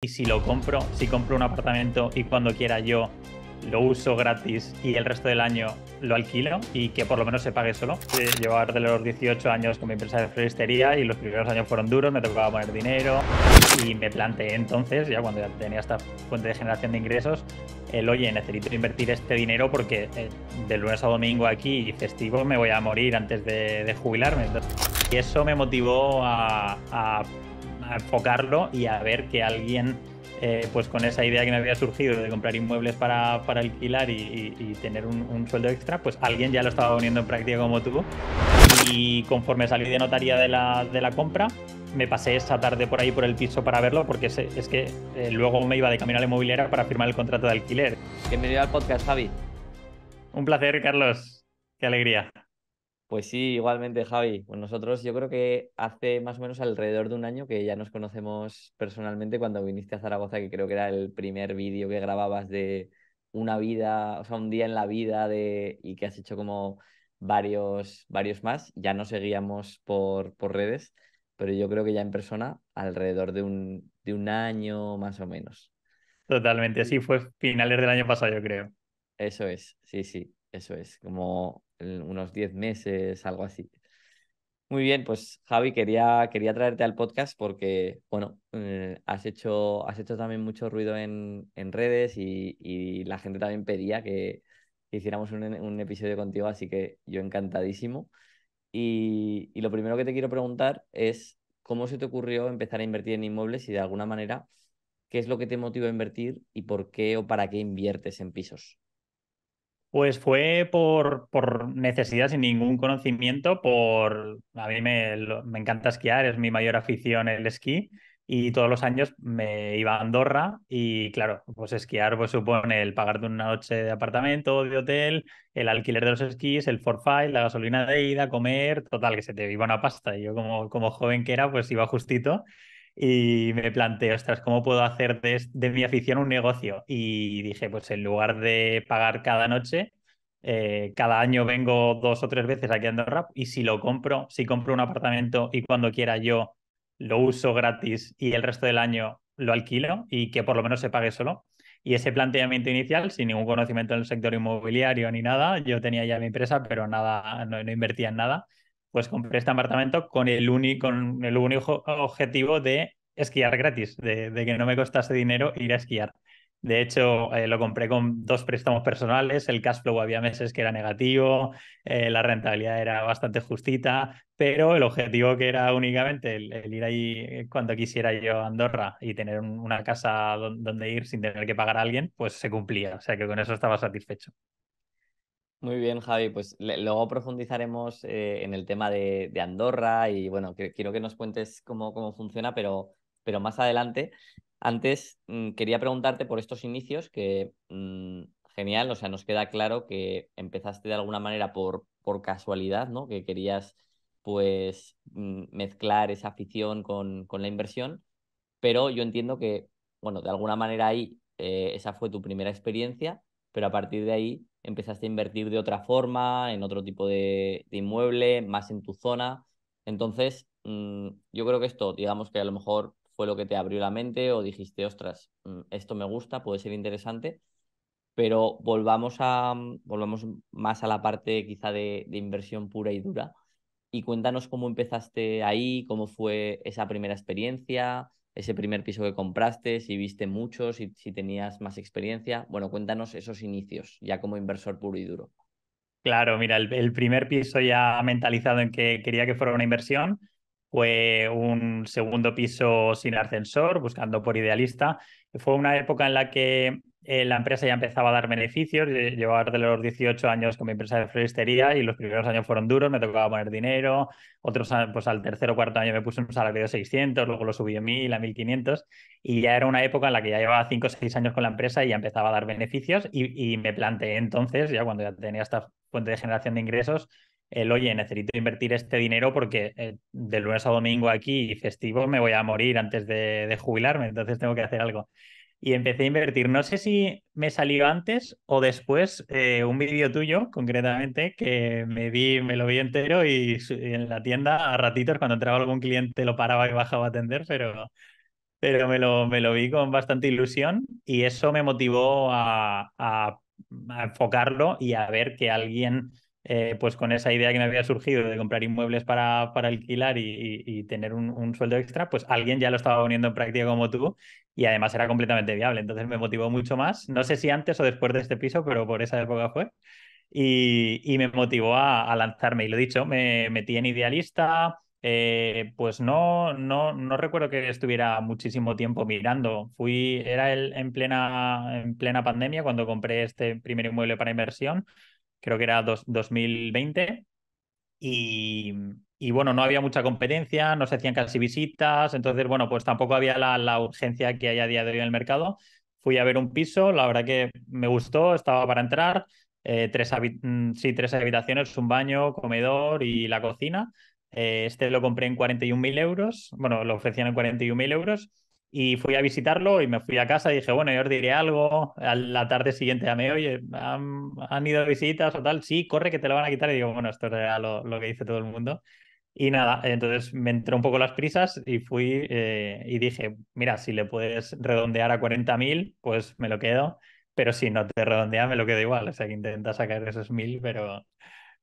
y si lo compro, si compro un apartamento y cuando quiera yo lo uso gratis y el resto del año lo alquilo y que por lo menos se pague solo. Llevo de los 18 años con mi empresa de floristería y los primeros años fueron duros, me tocaba poner dinero y me planteé entonces, ya cuando ya tenía esta fuente de generación de ingresos, el oye, necesito invertir este dinero porque eh, de lunes a domingo aquí y festivo me voy a morir antes de, jubilarme. y eso me motivó a, a a enfocarlo y a ver que alguien, eh, pues con esa idea que me había surgido de comprar inmuebles para, para alquilar y, tener un, sueldo extra, pues alguien ya lo estaba poniendo en práctica como tú. Y conforme salí de notaría de la, compra, me pasé esa tarde por ahí por el piso para verlo porque es, que eh, luego me iba de camino a la inmobiliaria para firmar el contrato de alquiler. Bienvenido al podcast, Javi. Un placer, Carlos. Qué alegría. Pues sí, igualmente, Javi. Pues nosotros yo creo que hace más o menos alrededor de un año que ya nos conocemos personalmente cuando viniste a Zaragoza, que creo que era el primer vídeo que grababas de una vida, o sea, un día en la vida de y que has hecho como varios, varios más. Ya no seguíamos por, por redes, pero yo creo que ya en persona alrededor de un, de un año más o menos. Totalmente, así fue finales del año pasado, yo creo. Eso es, sí, sí. Eso es, como unos 10 meses, algo así. Muy bien, pues Javi, quería, quería traerte al podcast porque, bueno, eh, has, hecho, has hecho también mucho ruido en, redes y, la gente también pedía que, hiciéramos un, episodio contigo, así que yo encantadísimo. Y, y lo primero que te quiero preguntar es, ¿cómo se te ocurrió empezar a invertir en inmuebles y de alguna manera, qué es lo que te motiva a invertir y por qué o para qué inviertes en pisos? Pues fue por, por, necesidad, sin ningún conocimiento, por... A mí me, encanta esquiar, es mi mayor afición el esquí y todos los años me iba a Andorra y claro, pues esquiar pues supone el pagar de una noche de apartamento, de hotel, el alquiler de los esquís, el forfait, la gasolina de ida, comer, total, que se te iba una pasta. Y yo como, como joven que era, pues iba justito y me planteé, ostras, ¿cómo puedo hacer de, de, mi afición un negocio? Y dije, pues en lugar de pagar cada noche, eh, cada año vengo dos o tres veces aquí a Andorra y si lo compro, si compro un apartamento y cuando quiera yo lo uso gratis y el resto del año lo alquilo y que por lo menos se pague solo. Y ese planteamiento inicial, sin ningún conocimiento del sector inmobiliario ni nada, yo tenía ya mi empresa, pero nada, no, no invertía en nada pues compré este apartamento con el, con el único objetivo de esquiar gratis, de, que no me costase dinero ir a esquiar. De hecho, eh, lo compré con dos préstamos personales, el cash flow había meses que era negativo, eh, la rentabilidad era bastante justita, pero el objetivo que era únicamente el, ir ahí cuando quisiera yo a Andorra y tener una casa donde ir sin tener que pagar a alguien, pues se cumplía. O sea que con eso estaba satisfecho. Muy bien, Javi. Pues luego profundizaremos eh, en el tema de, Andorra y bueno, quiero que nos cuentes cómo, cómo funciona, pero, pero más adelante. Antes mm, quería preguntarte por estos inicios que mm, genial, o sea, nos queda claro que empezaste de alguna manera por, por casualidad, ¿no? Que querías pues mm, mezclar esa afición con, con, la inversión, pero yo entiendo que, bueno, de alguna manera ahí eh, esa fue tu primera experiencia, pero a partir de ahí empezaste a invertir de otra forma, en otro tipo de, de inmueble, más en tu zona. Entonces, mm, yo creo que esto, digamos que a lo mejor fue lo que te abrió la mente o dijiste, ostras, mm, esto me gusta, puede ser interesante, pero volvamos, a, mm, volvamos más a la parte quizá de, de inversión pura y dura y cuéntanos cómo empezaste ahí, cómo fue esa primera experiencia, ese primer piso que compraste, si viste muchos si, si tenías más experiencia. Bueno, cuéntanos esos inicios ya como inversor puro y duro. Claro, mira, el, primer piso ya mentalizado en que quería que fuera una inversión fue un segundo piso sin ascensor, buscando por idealista. Fue una época en la que eh, la empresa ya empezaba a dar beneficios. Llevaba de los 18 años con mi empresa de floristería y los primeros años fueron duros, me tocaba poner dinero. Otros, pues al tercer o cuarto año me puse un salario de 600, luego lo subí a 1000, a 1500. Y ya era una época en la que ya llevaba 5 o 6 años con la empresa y ya empezaba a dar beneficios. Y, me planteé entonces, ya cuando ya tenía esta fuente de generación de ingresos, el oye, necesito invertir este dinero porque eh, de lunes a domingo aquí y festivo me voy a morir antes de, de, jubilarme, entonces tengo que hacer algo y empecé a invertir. No sé si me salió antes o después eh, un vídeo tuyo, concretamente, que me vi, me lo vi entero y, en la tienda a ratitos cuando entraba algún cliente lo paraba y bajaba a atender, pero, pero me, lo, me lo vi con bastante ilusión y eso me motivó a, enfocarlo y a ver que alguien... Eh, pues con esa idea que me había surgido de comprar inmuebles para, para alquilar y, tener un, un, sueldo extra, pues alguien ya lo estaba poniendo en práctica como tú y además era completamente viable. Entonces me motivó mucho más. No sé si antes o después de este piso, pero por esa época fue. Y, y me motivó a, lanzarme. Y lo dicho, me metí en idealista. Eh, pues no, no, no recuerdo que estuviera muchísimo tiempo mirando. Fui, era el, en, plena, en plena pandemia cuando compré este primer inmueble para inversión. Creo que era 2020. Y, y bueno, no había mucha competencia, no se hacían casi visitas, entonces, bueno, pues tampoco había la, urgencia que hay a día de hoy en el mercado. Fui a ver un piso, la verdad que me gustó, estaba para entrar, eh, tres, mm, sí, tres habitaciones, un baño, comedor y la cocina. Eh, este lo compré en 41.000 euros, bueno, lo ofrecían en 41.000 euros y fui a visitarlo y me fui a casa y dije, bueno, yo os diré algo, la tarde siguiente a me, oye, ¿han, han ido visitas o tal? Sí, corre que te lo van a quitar y digo, bueno, esto es lo que dice todo el mundo. Y nada, entonces me entró un poco las prisas y fui eh, y dije, mira, si le puedes redondear a 40.000, pues me lo quedo, pero si no te redondea, me lo quedo igual. O sea, que intenta sacar esos 1.000, pero,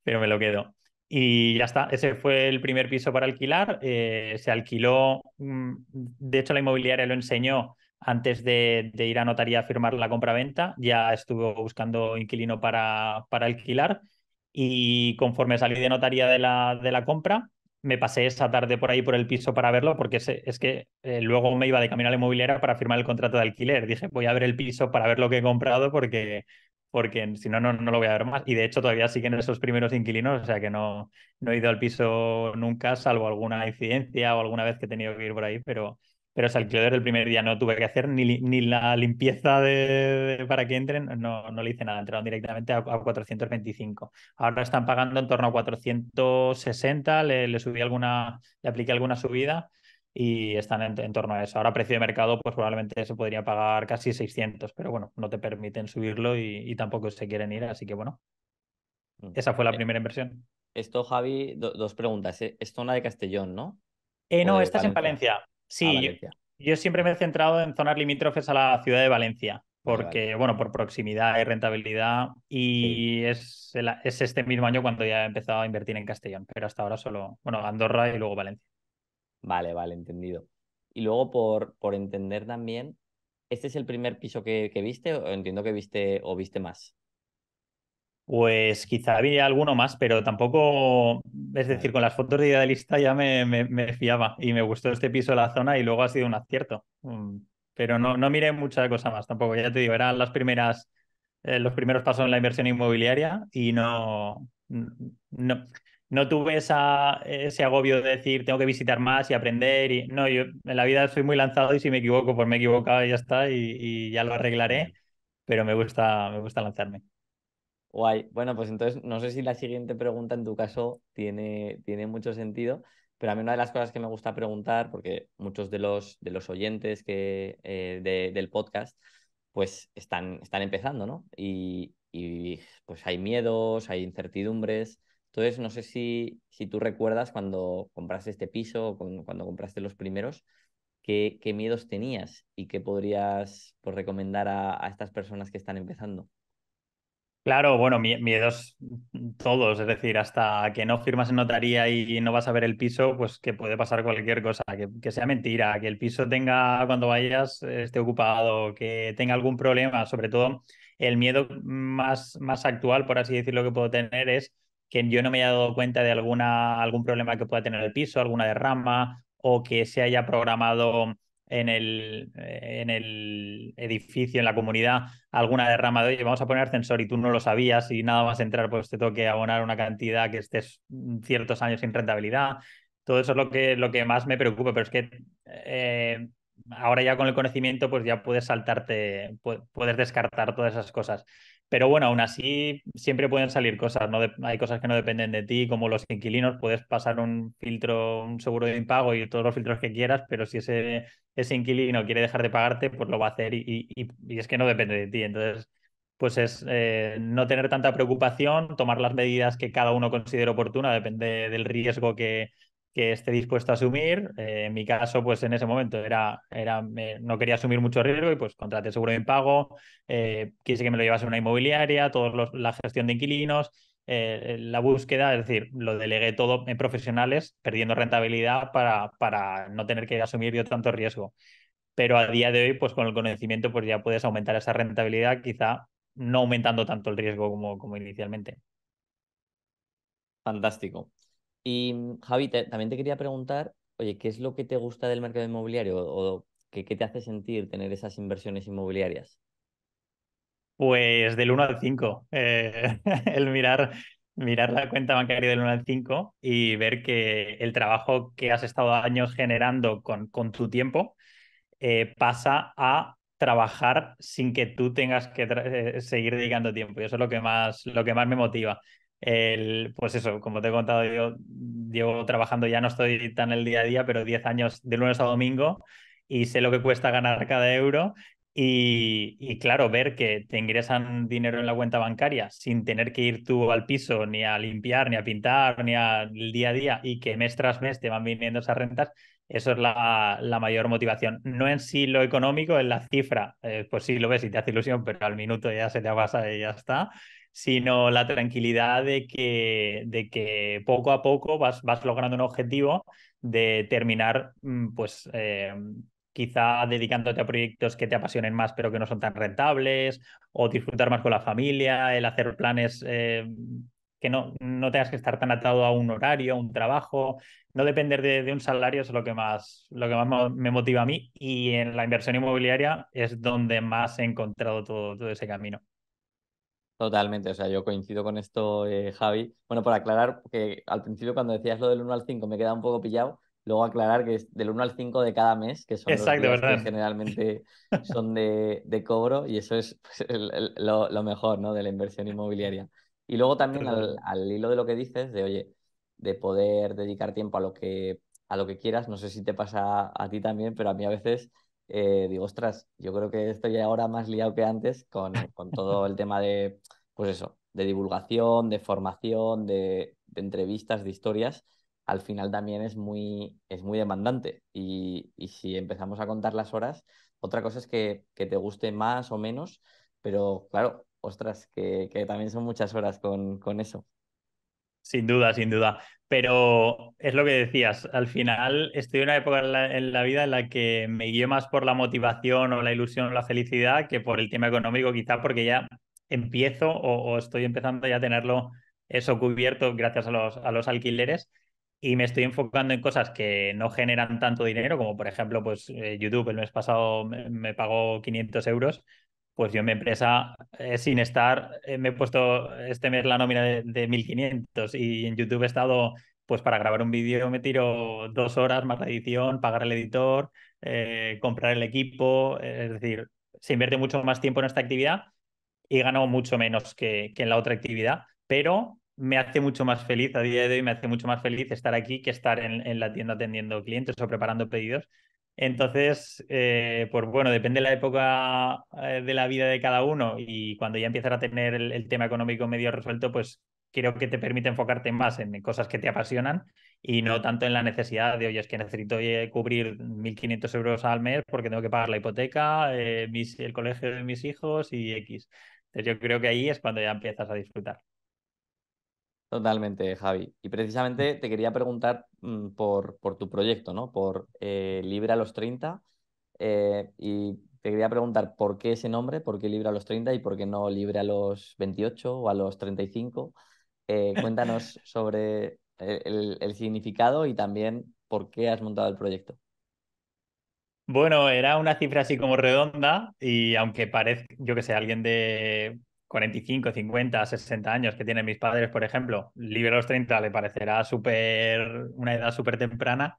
pero me lo quedo. Y ya está, ese fue el primer piso para alquilar. Eh, se alquiló, mm, de hecho la inmobiliaria lo enseñó antes de, ir a notaría a firmar la compra-venta. ya estuvo buscando inquilino para, para alquilar y conforme salí de notaría de la, de la compra, me pasé esa tarde por ahí por el piso para verlo, porque es, es que eh, luego me iba de camino a la inmobiliaria para firmar el contrato de alquiler. Dije, voy a ver el piso para ver lo que he comprado porque, porque si no, no, no lo voy a ver más. Y de hecho todavía siguen esos primeros inquilinos, o sea que no, no he ido al piso nunca, salvo alguna incidencia o alguna vez que he tenido que ir por ahí, pero, pero es alquiler el primer día, no tuve que hacer ni, ni la limpieza de, para que entren, no, no le hice nada, entraron directamente a, 425. Ahora están pagando en torno a 460, le, subí alguna, le apliqué alguna subida y están en, torno a eso. Ahora precio de mercado, pues probablemente se podría pagar casi 600, pero bueno, no te permiten subirlo y, tampoco se quieren ir, así que bueno, mm. esa fue la eh, primera inversión. Esto, Javi, dos preguntas. Eh, esto es de Castellón, ¿no? Eh, no, esta es en Palencia. Sí, yo, siempre me he centrado en zonas limítrofes a la ciudad de Valencia, porque, bueno, por proximidad y rentabilidad, y es, es este mismo año cuando ya he empezado a invertir en Castellón, pero hasta ahora solo, bueno, Andorra y luego Valencia. Vale, vale, entendido. Y luego, por, por entender también, ¿este es el primer piso que, que viste? O entiendo que viste o viste más. Pues quizá había alguno más, pero tampoco, es decir, con las fotos de idealista de lista ya me, me, fiaba y me gustó este piso de la zona y luego ha sido un acierto. Mm, pero no, no miré mucha cosa más tampoco, ya te digo, eran las primeras, eh, los primeros pasos en la inversión inmobiliaria y no, no, tuve ese agobio de decir tengo que visitar más y aprender. Y... No, yo en la vida soy muy lanzado y si me equivoco, pues me he y ya está y, y ya lo arreglaré, pero me gusta, me gusta lanzarme. Bueno, pues entonces no sé si la siguiente pregunta en tu caso tiene, tiene mucho sentido, pero a mí una de las cosas que me gusta preguntar, porque muchos de los, de los oyentes que, eh, del podcast, pues están, están empezando, ¿no? Y, pues hay miedos, hay incertidumbres. Entonces, no sé si, si tú recuerdas cuando compraste este piso o cuando compraste los primeros, ¿qué, miedos tenías y qué podrías pues, recomendar a, a estas personas que están empezando. Claro, bueno, miedos mm, todos, es decir, hasta que no firmas en notaría y no vas a ver el piso, pues que puede pasar cualquier cosa, que, sea mentira, que el piso tenga, cuando vayas, esté ocupado, que tenga algún problema, sobre todo el miedo más, más actual, por así decirlo, que puedo tener es que yo no me haya dado cuenta de alguna, algún problema que pueda tener el piso, alguna derrama, o que se haya programado en el, eh, en el edificio, en la comunidad, alguna derrama de, oye, vamos a poner ascensor y tú no lo sabías y nada más entrar, pues te toque abonar una cantidad que estés mm, ciertos años sin rentabilidad. Todo eso es lo que, lo que más me preocupa, pero es que eh, ahora ya con el conocimiento, pues ya puedes saltarte, puedes descartar todas esas cosas. Pero bueno, aún así siempre pueden salir cosas, ¿no? hay cosas que no dependen de ti, como los inquilinos, puedes pasar un filtro, un seguro de impago y todos los filtros que quieras, pero si ese, ese inquilino quiere dejar de pagarte, pues lo va a hacer y, es que no depende de ti. Entonces, pues es eh, no tener tanta preocupación, tomar las medidas que cada uno considere oportuna, depende del riesgo que, que esté dispuesto a asumir. Eh, en mi caso, pues en ese momento era, era no quería asumir mucho riesgo y pues contraté seguro de impago, eh, quise que me lo llevase una inmobiliaria, toda la gestión de inquilinos, eh, la búsqueda, es decir, lo delegué todo en profesionales, perdiendo rentabilidad para, para no tener que asumir yo tanto riesgo. Pero a día de hoy, pues con el conocimiento, pues ya puedes aumentar esa rentabilidad, quizá no aumentando tanto el riesgo como, como inicialmente. Fantástico. Y mm, Javi, también te quería preguntar, oye, ¿qué es lo que te gusta del mercado inmobiliario o qué, te hace sentir tener esas inversiones inmobiliarias? Pues del 1 al 5, eh, el mirar, mirar la cuenta bancaria del 1 al 5 y ver que el trabajo que has estado años generando con, con tu tiempo eh, pasa a trabajar sin que tú tengas que eh, seguir dedicando tiempo. Y eso es lo que más, lo que más me motiva pues eso, como te he contado, yo llevo trabajando, ya no estoy tan el día a día, pero 10 años de lunes a domingo y sé lo que cuesta ganar cada euro. Y, claro, ver que te ingresan dinero en la cuenta bancaria sin tener que ir tú al piso, ni a limpiar, ni a pintar, ni al día a día, y que mes tras mes te van viniendo esas rentas, eso es la, mayor motivación. No en sí lo económico, en la cifra, eh, pues sí lo ves y te hace ilusión, pero al minuto ya se te pasa y ya está sino la tranquilidad de que, de que poco a poco vas, vas logrando un objetivo de terminar, mm, pues eh, quizá dedicándote a proyectos que te apasionen más pero que no son tan rentables, o disfrutar más con la familia, el hacer planes eh, que no, no tengas que estar tan atado a un horario, a un trabajo, no depender de, un salario es lo que, más, lo que más me motiva a mí y en la inversión inmobiliaria es donde más he encontrado todo ese camino. Totalmente, o sea, yo coincido con esto, eh, Javi. Bueno, por aclarar, que al principio cuando decías lo del 1 al 5 me queda un poco pillado, luego aclarar que es del 1 al 5 de cada mes, que son los que generalmente son de, de, cobro, y eso es pues, lo, lo, mejor ¿no? de la inversión inmobiliaria. Y luego también al, al, hilo de lo que dices, de oye, de poder dedicar tiempo a lo que, a lo que quieras, no sé si te pasa a ti también, pero a mí a veces eh, digo, ostras, yo creo que estoy ahora más liado que antes con, todo el tema de, pues eso, de divulgación, de formación, de, entrevistas, de historias. Al final también es muy, es muy demandante y, y si empezamos a contar las horas, otra cosa es que, que te guste más o menos, pero claro, ostras, que, que también son muchas horas con, con eso. Sin duda, sin duda. Pero es lo que decías, al final estoy en una época en la, vida en la que me guío más por la motivación o la ilusión o la felicidad que por el tema económico, quizá porque ya empiezo o, estoy empezando ya a tenerlo eso cubierto gracias a los, a los alquileres y me estoy enfocando en cosas que no generan tanto dinero, como por ejemplo pues eh, YouTube el mes pasado me, me pagó 500 euros pues yo en mi empresa, eh, sin estar, eh, me he puesto este mes la nómina de, 1500 y en YouTube he estado, pues para grabar un vídeo me tiro dos horas más la edición, pagar al editor, eh, comprar el equipo, es decir, se invierte mucho más tiempo en esta actividad y gano mucho menos que, en la otra actividad, pero me hace mucho más feliz a día de hoy, me hace mucho más feliz estar aquí que estar en la tienda atendiendo clientes o preparando pedidos, entonces, eh, pues bueno, depende la época eh, de la vida de cada uno y cuando ya empiezas a tener el, tema económico medio resuelto, pues creo que te permite enfocarte más en cosas que te apasionan y no tanto en la necesidad de, oye, es que necesito eh, cubrir 1.500 euros al mes porque tengo que pagar la hipoteca, el colegio de mis hijos y X. Entonces yo creo que ahí es cuando ya empiezas a disfrutar. Totalmente, Javi. Y mm. precisamente te quería preguntar mm, por, por, tu proyecto, ¿no? Por eh, Libre a los 30. Eh, y te quería preguntar por qué ese nombre, por qué Libra a los 30 y por qué no Libre a los 28 o a los 35. Eh, cuéntanos sobre el, el, significado y también por qué has montado el proyecto. Bueno, era una cifra así como redonda y aunque parezca, yo que sé, alguien de 45, 50, 60 años que tienen mis padres, por ejemplo, libre los 30 le parecerá súper, una edad súper temprana.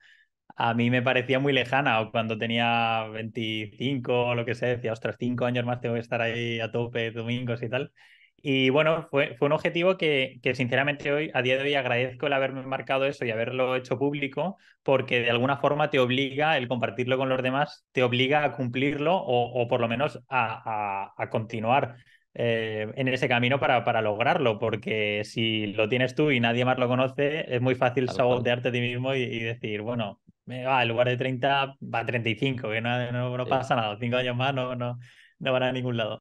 A mí me parecía muy lejana, cuando tenía 25 o lo que sea, decía, ostras, 5 años más tengo que estar ahí a tope domingos y tal. Y bueno, fue, un objetivo que, sinceramente hoy, a día de hoy, agradezco el haberme marcado eso y haberlo hecho público, porque de alguna forma te obliga, el compartirlo con los demás, te obliga a cumplirlo o, por lo menos a, a, a continuar eh, en ese camino para, para, lograrlo, porque si lo tienes tú y nadie más lo conoce, es muy fácil sabotearte a ti mismo y, decir, bueno, va, en lugar de 30, va a 35, que no, no, pasa nada, cinco años más no, no, no van a ningún lado.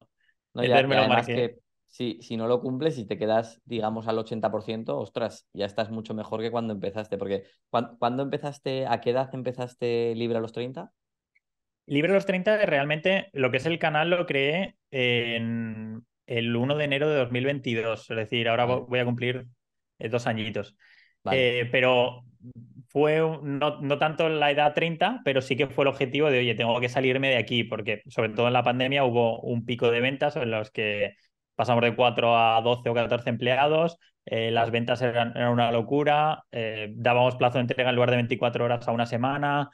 No, que si, si no lo cumples y te quedas, digamos, al 80%, ostras, ya estás mucho mejor que cuando empezaste, porque ¿cuándo, ¿cuándo empezaste, a qué edad empezaste libre a los 30? Libre los 30 realmente lo que es el canal lo creé en el 1 de enero de 2022, es decir, ahora voy a cumplir eh, dos añitos. Eh, pero fue no, no, tanto la edad 30, pero sí que fue el objetivo de, oye, tengo que salirme de aquí, porque sobre todo en la pandemia hubo un pico de ventas en los que pasamos de 4 a 12 o 14 empleados, eh, las ventas eran, una locura, dábamos plazo de entrega en lugar de 24 horas a una semana,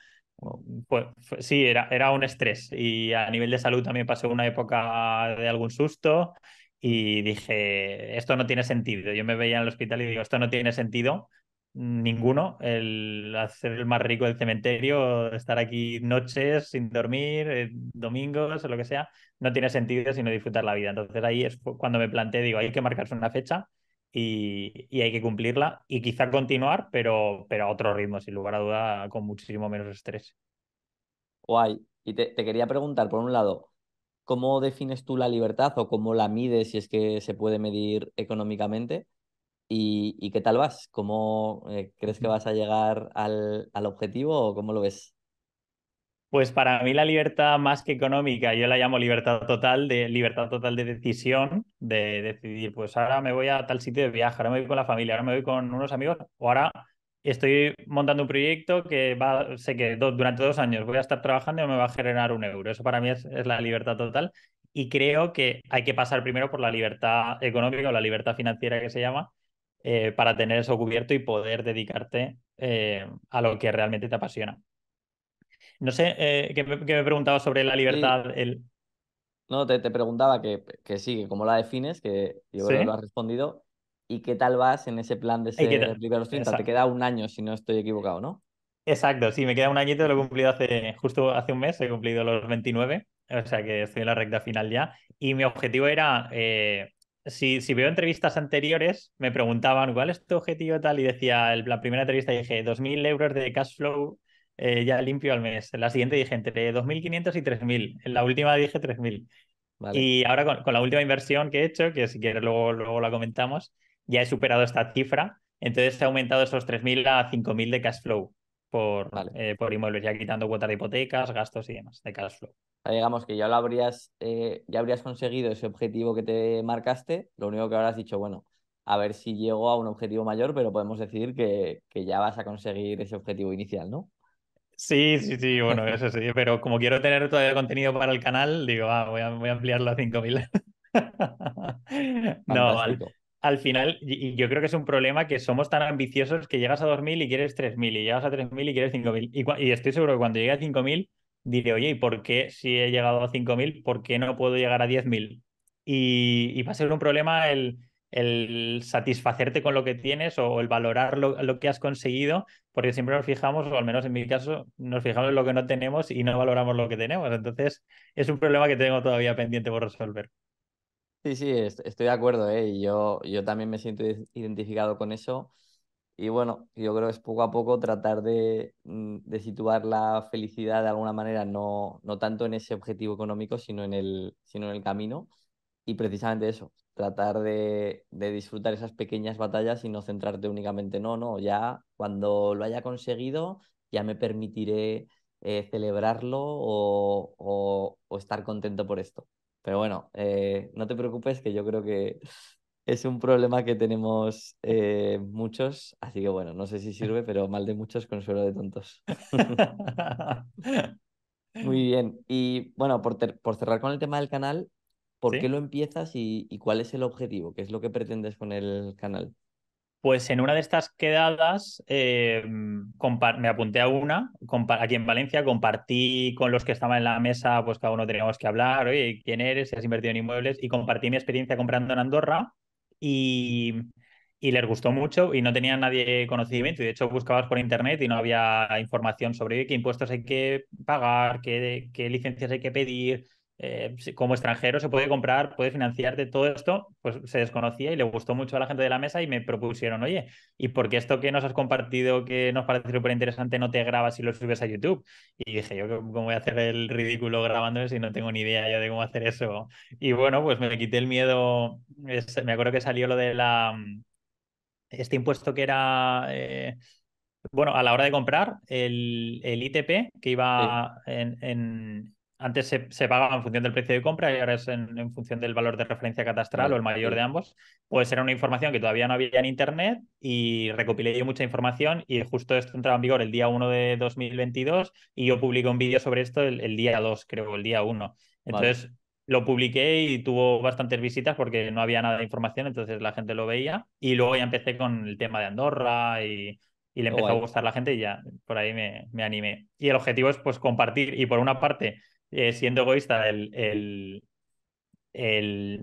pues, sí, era, era un estrés y a nivel de salud también pasó una época de algún susto y dije, esto no tiene sentido. Yo me veía en el hospital y digo, esto no tiene sentido ninguno, el hacer el más rico del cementerio, estar aquí noches sin dormir, eh, domingos o lo que sea, no tiene sentido sino disfrutar la vida. Entonces ahí es cuando me planteé, digo, hay que marcarse una fecha y, hay que cumplirla y quizá continuar, pero, pero a otro ritmo, sin lugar a duda, con muchísimo menos estrés. Guay. Y te, quería preguntar, por un lado, ¿cómo defines tú la libertad o cómo la mides si es que se puede medir económicamente? ¿Y, y qué tal vas? ¿Cómo eh, crees que vas a llegar al, al objetivo o cómo lo ves? Pues para mí la libertad más que económica, yo la llamo libertad total, de libertad total de decisión, de decidir, pues ahora me voy a tal sitio de viaje, ahora me voy con la familia, ahora me voy con unos amigos, o ahora estoy montando un proyecto que va, sé que durante dos años voy a estar trabajando y me va a generar un euro. Eso para mí es, la libertad total. Y creo que hay que pasar primero por la libertad económica o la libertad financiera que se llama, eh, para tener eso cubierto y poder dedicarte eh, a lo que realmente te apasiona. No sé, qué eh, que, me, me, preguntaba sobre la libertad. El... No, te, te preguntaba que, que, sí, que cómo la defines, que yo creo que lo has respondido. ¿Y qué tal vas en ese plan de ser Te queda un año, si no estoy equivocado, ¿no? Exacto, sí, me queda un añito, lo he cumplido hace, justo hace un mes, he cumplido los 29, o sea que estoy en la recta final ya. Y mi objetivo era, eh, si, si, veo entrevistas anteriores, me preguntaban cuál es tu objetivo tal, y decía, el, la primera entrevista dije 2.000 euros de cash flow eh, ya limpio al mes. En la siguiente dije entre 2.500 y 3.000. En la última dije 3.000. Y ahora con, la última inversión que he hecho, que si quieres luego, luego la comentamos, ya he superado esta cifra. Entonces he aumentado esos 3.000 a 5.000 de cash flow por, eh, inmuebles, ya quitando cuotas de hipotecas, gastos y demás de cash flow. Digamos que ya lo habrías, eh, ya habrías conseguido ese objetivo que te marcaste, lo único que ahora has dicho, bueno, a ver si llego a un objetivo mayor, pero podemos decir que, que ya vas a conseguir ese objetivo inicial, ¿no? Sí, sí, sí, bueno, eso sí, pero como quiero tener todavía contenido para el canal, digo, ah, voy, a, voy a ampliarlo a 5.000. no, al, final, y yo creo que es un problema que somos tan ambiciosos que llegas a 2.000 y quieres 3.000, y llegas a 3.000 y quieres 5.000. Y, y estoy seguro que cuando llegue a 5.000, diré, oye, ¿y por qué si he llegado a 5.000, por qué no puedo llegar a 10.000? y va a ser un problema el el satisfacerte con lo que tienes o el valorar lo, que has conseguido, porque siempre nos fijamos, o al menos en mi caso, nos fijamos en lo que no tenemos y no valoramos lo que tenemos. Entonces, es un problema que tengo todavía pendiente por resolver. Sí, sí, estoy de acuerdo, ¿eh? y yo, yo también me siento identificado con eso. Y bueno, yo creo que es poco a poco tratar de, mm, de situar la felicidad de alguna manera, no, no tanto en ese objetivo económico, sino en el, sino en el camino. Y precisamente eso, tratar de, disfrutar esas pequeñas batallas y no centrarte únicamente, no, no, ya cuando lo haya conseguido, ya me permitiré eh, celebrarlo o, o, estar contento por esto. Pero bueno, eh, no te preocupes, que yo creo que es un problema que tenemos eh, muchos, así que bueno, no sé si sirve, pero mal de muchos, consuelo de tontos. Muy bien, y bueno, por, por cerrar con el tema del canal, ¿Por qué lo empiezas y, cuál es el objetivo? ¿Qué es lo que pretendes con el canal? Pues en una de estas quedadas eh, me apunté a una, aquí en Valencia, compartí con los que estaban en la mesa, pues cada uno teníamos que hablar, oye, ¿quién eres? has invertido en inmuebles, y compartí mi experiencia comprando en Andorra y, les gustó mucho y no tenía nadie conocimiento. Y de hecho buscabas por internet y no había información sobre qué impuestos hay que pagar, qué, qué licencias hay que pedir, eh, como extranjero se puede comprar, puede financiarte todo esto, pues se desconocía y le gustó mucho a la gente de la mesa y me propusieron, oye, ¿y por qué esto que nos has compartido que nos parece súper interesante no te grabas y lo subes a YouTube? Y dije, yo cómo voy a hacer el ridículo grabándome si no tengo ni idea yo de cómo hacer eso. Y bueno, pues me quité el miedo, me acuerdo que salió lo de la... Este impuesto que era... Eh, bueno, a la hora de comprar, el, ITP que iba en antes se, pagaba en función del precio de compra y ahora es en, función del valor de referencia catastral o el mayor de ambos, pues era una información que todavía no había en Internet y recopilé yo mucha información y justo esto entraba en vigor el día 1 de 2022 y yo publiqué un vídeo sobre esto el, día 2, creo, el día 1. Entonces lo publiqué y tuvo bastantes visitas porque no había nada de información, entonces la gente lo veía y luego ya empecé con el tema de Andorra y le empezó a gustar la gente y ya por ahí me, me, animé. Y el objetivo es pues compartir y por una parte eh, siendo egoísta, el,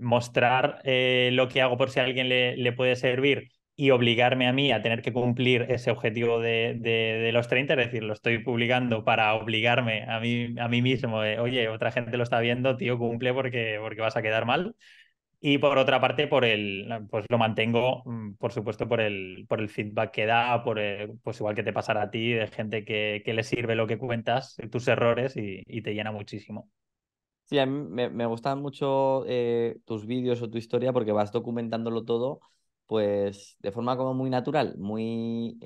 mostrar eh, lo que hago por si a alguien le, puede servir y obligarme a mí a tener que cumplir ese objetivo de, los 30, es decir, lo estoy publicando para obligarme a mí, a mí mismo, eh, oye, otra gente lo está viendo, tío, cumple porque, porque vas a quedar mal. Y por otra parte, por el, pues lo mantengo, mm, por supuesto, por el, por el feedback que da, por eh, pues igual que te pasará a ti, de gente que, que le sirve lo que cuentas, eh, tus errores y, te llena muchísimo. Sí, me, gustan mucho eh, tus vídeos o tu historia porque vas documentándolo todo pues de forma como muy natural, muy,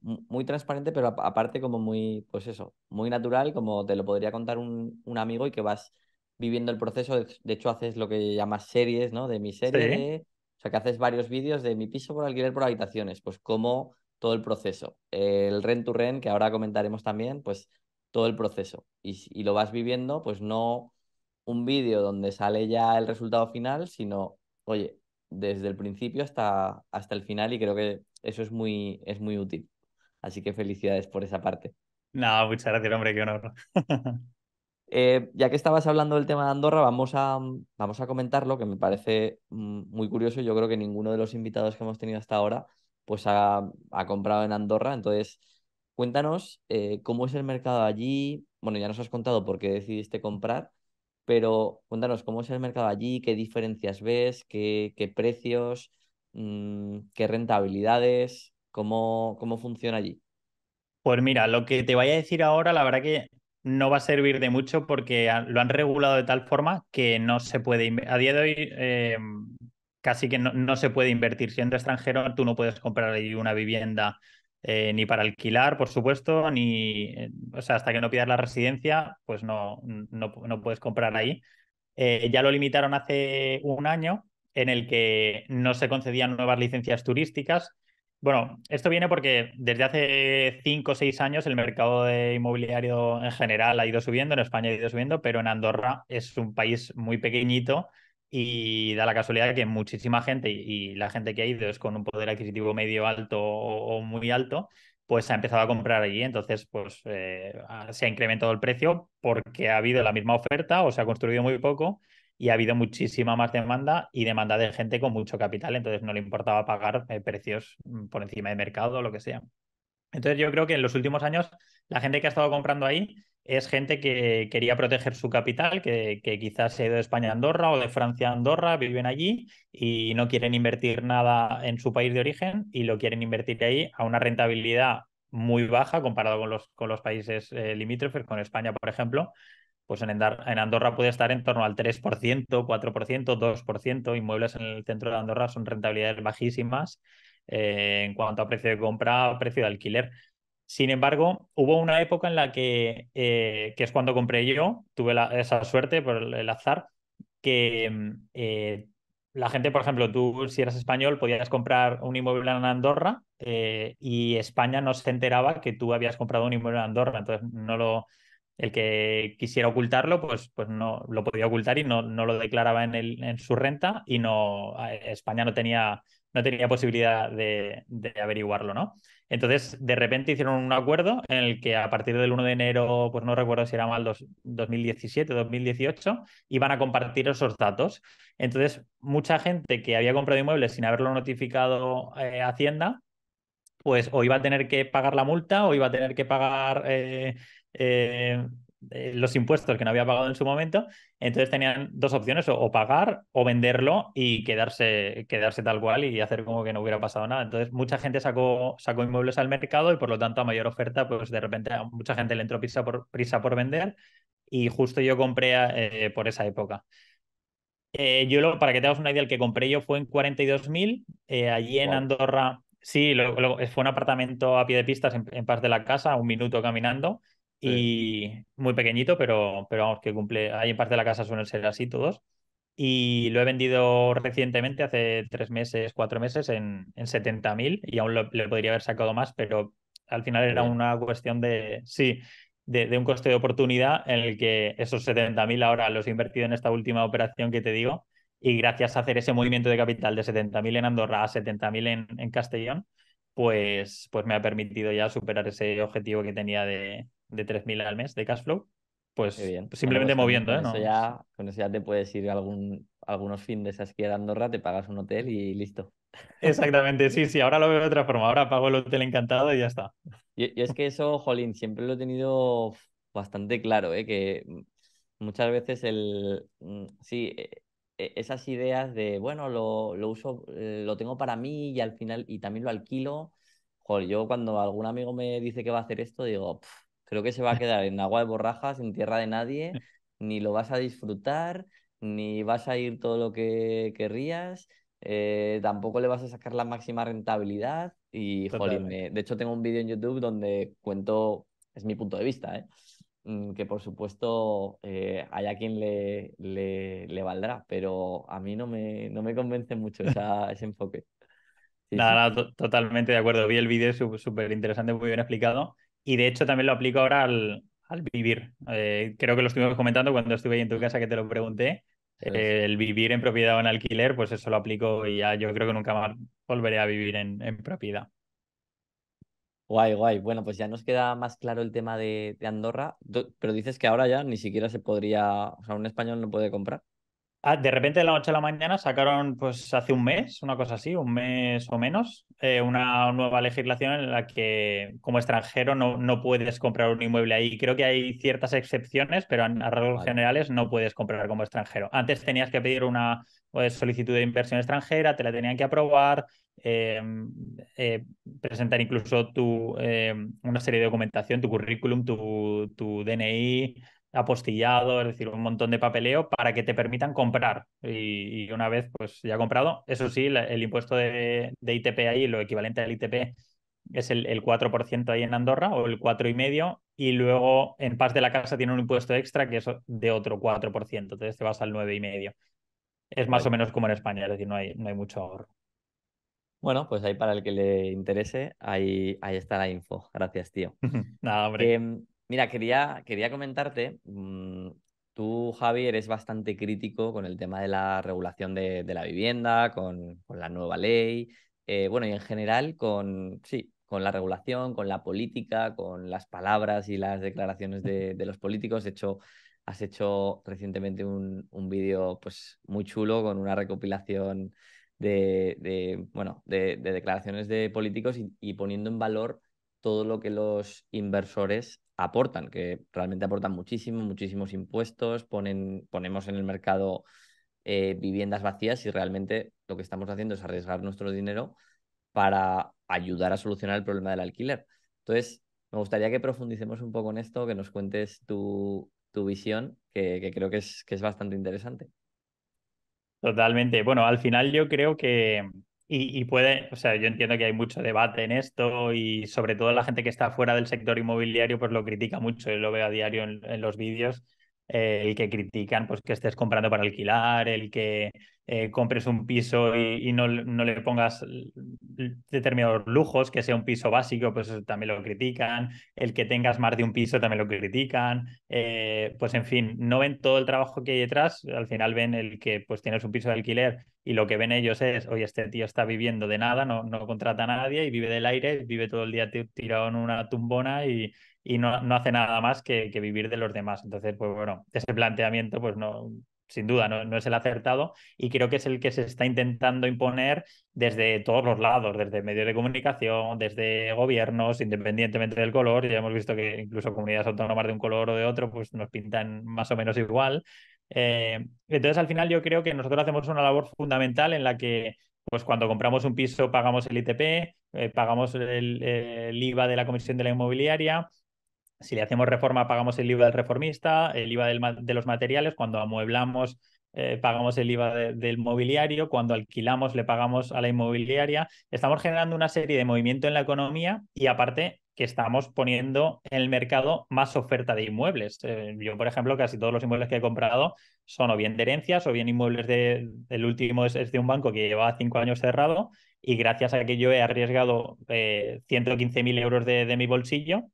muy transparente, pero aparte como muy, pues eso, muy natural, como te lo podría contar un amigo y que vas viviendo el proceso. De hecho, haces lo que llamas series, ¿no? De mi serie. O sea, que haces varios vídeos de mi piso por alquiler por habitaciones. Pues como todo el proceso. El rent to rent, que ahora comentaremos también, pues todo el proceso. Y, lo vas viviendo, pues no un vídeo donde sale ya el resultado final, sino, oye, desde el principio hasta, hasta el final y creo que eso es muy, es muy útil. Así que felicidades por esa parte. No, muchas gracias, hombre, qué honor. Eh, ya que estabas hablando del tema de Andorra, vamos a, mm, vamos a comentarlo, que me parece mm, muy curioso. Yo creo que ninguno de los invitados que hemos tenido hasta ahora pues ha, comprado en Andorra. Entonces, cuéntanos eh, cómo es el mercado allí. Bueno, ya nos has contado por qué decidiste comprar, pero cuéntanos cómo es el mercado allí, qué diferencias ves, qué, precios, mm, qué rentabilidades, cómo, cómo funciona allí. Pues mira, lo que te voy a decir ahora, la verdad que no va a servir de mucho porque lo han regulado de tal forma que no se puede, a día de hoy eh, casi que no, se puede invertir. Siendo extranjero, tú no puedes comprar ahí una vivienda eh, ni para alquilar, por supuesto, ni, eh, o sea, hasta que no pidas la residencia, pues no, no puedes comprar ahí. ya lo limitaron hace un año en el que no se concedían nuevas licencias turísticas bueno, esto viene porque desde hace 5 o 6 años el mercado de inmobiliario en general ha ido subiendo, en España ha ido subiendo, pero en Andorra es un país muy pequeñito y da la casualidad que muchísima gente y, la gente que ha ido es con un poder adquisitivo medio alto o, muy alto, pues ha empezado a comprar allí. Entonces, pues eh, se ha incrementado el precio porque ha habido la misma oferta o se ha construido muy poco y ha habido muchísima más demanda y demanda de gente con mucho capital, entonces no le importaba pagar eh, precios mm, por encima de mercado o lo que sea. Entonces yo creo que en los últimos años la gente que ha estado comprando ahí es gente que quería proteger su capital, que, quizás se ha ido de España a Andorra o de Francia a Andorra, viven allí y no quieren invertir nada en su país de origen y lo quieren invertir ahí a una rentabilidad muy baja comparado con los, con los países eh, limítrofes, con España, por ejemplo, pues en, Andorra puede estar en torno al 3%, 4%, 2%. Inmuebles en el centro de Andorra son rentabilidades bajísimas eh, en cuanto a precio de compra, precio de alquiler. Sin embargo, hubo una época en la que, eh, que es cuando compré yo, tuve esa suerte por el, azar, que eh, la gente, por ejemplo, tú si eras español podías comprar un inmueble en Andorra y España no se enteraba que tú habías comprado un inmueble en Andorra, entonces no lo el que quisiera ocultarlo, pues, pues no lo podía ocultar y no, no lo declaraba en, el, en su renta y no España no tenía, no tenía posibilidad de, averiguarlo, ¿no? Entonces, de repente hicieron un acuerdo en el que a partir del 1 de enero, pues no recuerdo si era mal 2017, 2018, iban a compartir esos datos. Entonces, mucha gente que había comprado inmuebles sin haberlo notificado a eh, Hacienda, pues o iba a tener que pagar la multa o iba a tener que pagar eh, eh, eh, los impuestos que no había pagado en su momento, entonces tenían dos opciones, o, pagar o venderlo y quedarse, quedarse tal cual y hacer como que no hubiera pasado nada. Entonces mucha gente sacó, sacó inmuebles al mercado y por lo tanto a mayor oferta, pues de repente a mucha gente le entró prisa por, prisa por vender y justo yo compré eh, por esa época. yo lo, para que te hagas una idea, el que compré yo fue en 42.000, allí en Andorra, sí, fue un apartamento a pie de pistas en, en paz de la casa, un minuto caminando. Y muy pequeñito, pero, pero vamos, que cumple. Ahí en parte de la casa suele ser así todos. Y lo he vendido recientemente, hace tres meses, cuatro meses, en, en 70.000 y aún le podría haber sacado más, pero al final era una cuestión de, sí, de, un coste de oportunidad en el que esos 70.000 ahora los he invertido en esta última operación que te digo y gracias a hacer ese movimiento de capital de 70.000 en Andorra a 70.000 en, en Castellón, pues, pues me ha permitido ya superar ese objetivo que tenía de, de 3.000 al mes de cash flow, pues simplemente pues moviendo. ¿eh? eso ya, con eso ya te puedes ir a algún, algunos fines a esquiar a Andorra, te pagas un hotel y listo. Exactamente, sí, sí, ahora lo veo de otra forma, ahora pago el hotel encantado y ya está. Y es que eso, Jolín, siempre lo he tenido bastante claro, ¿eh? que muchas veces el... Mm, sí, e, e, esas ideas de, bueno, lo, uso, eh, lo tengo para mí y al final, y también lo alquilo. Joder, yo cuando algún amigo me dice que va a hacer esto, digo, Creo que se va a quedar en agua de borrajas, en tierra de nadie, ni lo vas a disfrutar, ni vas a ir todo lo que querrías, eh, tampoco le vas a sacar la máxima rentabilidad. Y, de hecho tengo un vídeo en YouTube donde cuento, es mi punto de vista, ¿eh? Mm, que por supuesto eh, haya quien le, le, valdrá, pero a mí no me, no me convence mucho ese enfoque. Nada, totalmente de acuerdo. Vi el vídeo, súper interesante, muy bien explicado. Y de hecho también lo aplico ahora al, vivir. Eh, creo que lo estuvimos comentando cuando estuve ahí en tu casa que te lo pregunté. Eh, el vivir en propiedad o en alquiler, pues eso lo aplico y ya yo creo que nunca más volveré a vivir en, propiedad. Guay, guay. Bueno, pues ya nos queda más claro el tema de, de Andorra, pero dices que ahora ya ni siquiera se podría, o sea, un español no puede comprar. Ah, de repente de la noche a la mañana sacaron, pues hace un mes, una cosa así, un mes o menos, eh, una nueva legislación en la que como extranjero no, puedes comprar un inmueble ahí. Creo que hay ciertas excepciones, pero a reglas generales no puedes comprar como extranjero. Antes tenías que pedir una eh, solicitud de inversión extranjera, te la tenían que aprobar, em, eh, presentar incluso em, una serie de documentación, tu currículum, tu, tu DNI, apostillado, es decir, un montón de papeleo para que te permitan comprar. Y, una vez pues ya comprado, eso sí, el impuesto de, ITP ahí, lo equivalente al ITP, es el, 4% ahí en Andorra o el 4,5%. Y luego en Paz de la Casa tiene un impuesto extra que es de otro 4%, entonces te vas al 9,5%. Es más o menos como en España, es decir, no hay, no hay mucho ahorro. Bueno, pues ahí para el que le interese, ahí, ahí está la info. Gracias, tío. Nada, hombre. Em, Mira, quería, quería comentarte, mm, tú, Javi, eres bastante crítico con el tema de la regulación de, la vivienda, con, la nueva ley, eh, bueno, y en general con, sí, con la regulación, con la política, con las palabras y las declaraciones de, los políticos. De hecho, has hecho recientemente un, vídeo pues, muy chulo con una recopilación de, bueno, de, declaraciones de políticos y, poniendo en valor todo lo que los inversores aportan, que realmente aportan muchísimo, muchísimos impuestos, ponen, ponemos en el mercado eh, viviendas vacías y realmente lo que estamos haciendo es arriesgar nuestro dinero para ayudar a solucionar el problema del alquiler. Entonces, me gustaría que profundicemos un poco en esto, que nos cuentes tu, tu visión, que, creo que es, que es bastante interesante. Totalmente. Bueno, al final yo creo que, y, puede, o sea, yo entiendo que hay mucho debate en esto y sobre todo la gente que está fuera del sector inmobiliario pues lo critica mucho, y lo veo a diario en los vídeos el que critican pues, que estés comprando para alquilar, el que eh, compres un piso y, no, le pongas determinados lujos, que sea un piso básico, pues también lo critican, el que tengas más de un piso también lo critican, eh, pues en fin, no ven todo el trabajo que hay detrás, al final ven el que pues tienes un piso de alquiler y lo que ven ellos es, oye, este tío está viviendo de nada, no, no contrata a nadie y vive del aire, vive todo el día tirado en una tumbona y y no, hace nada más que, vivir de los demás. Entonces, pues bueno, ese planteamiento, pues no, sin duda, no, es el acertado y creo que es el que se está intentando imponer desde todos los lados, desde medios de comunicación, desde gobiernos, independientemente del color. Ya hemos visto que incluso comunidades autónomas de un color o de otro, pues nos pintan más o menos igual. Eh, entonces, al final, yo creo que nosotros hacemos una labor fundamental en la que pues cuando compramos un piso pagamos el ITP, eh, pagamos el, el, IVA de la comisión de la inmobiliaria, si le hacemos reforma, pagamos el IVA del reformista, el IVA de los materiales, cuando amueblamos, eh, pagamos el IVA del mobiliario, cuando alquilamos, le pagamos a la inmobiliaria. Estamos generando una serie de movimiento en la economía y aparte que estamos poniendo en el mercado más oferta de inmuebles. Eh, yo, por ejemplo, casi todos los inmuebles que he comprado son o bien de herencias o bien inmuebles de, el último es, de un banco que llevaba cinco años cerrado y gracias a que yo he arriesgado 115.000 eh, euros de mi bolsillo,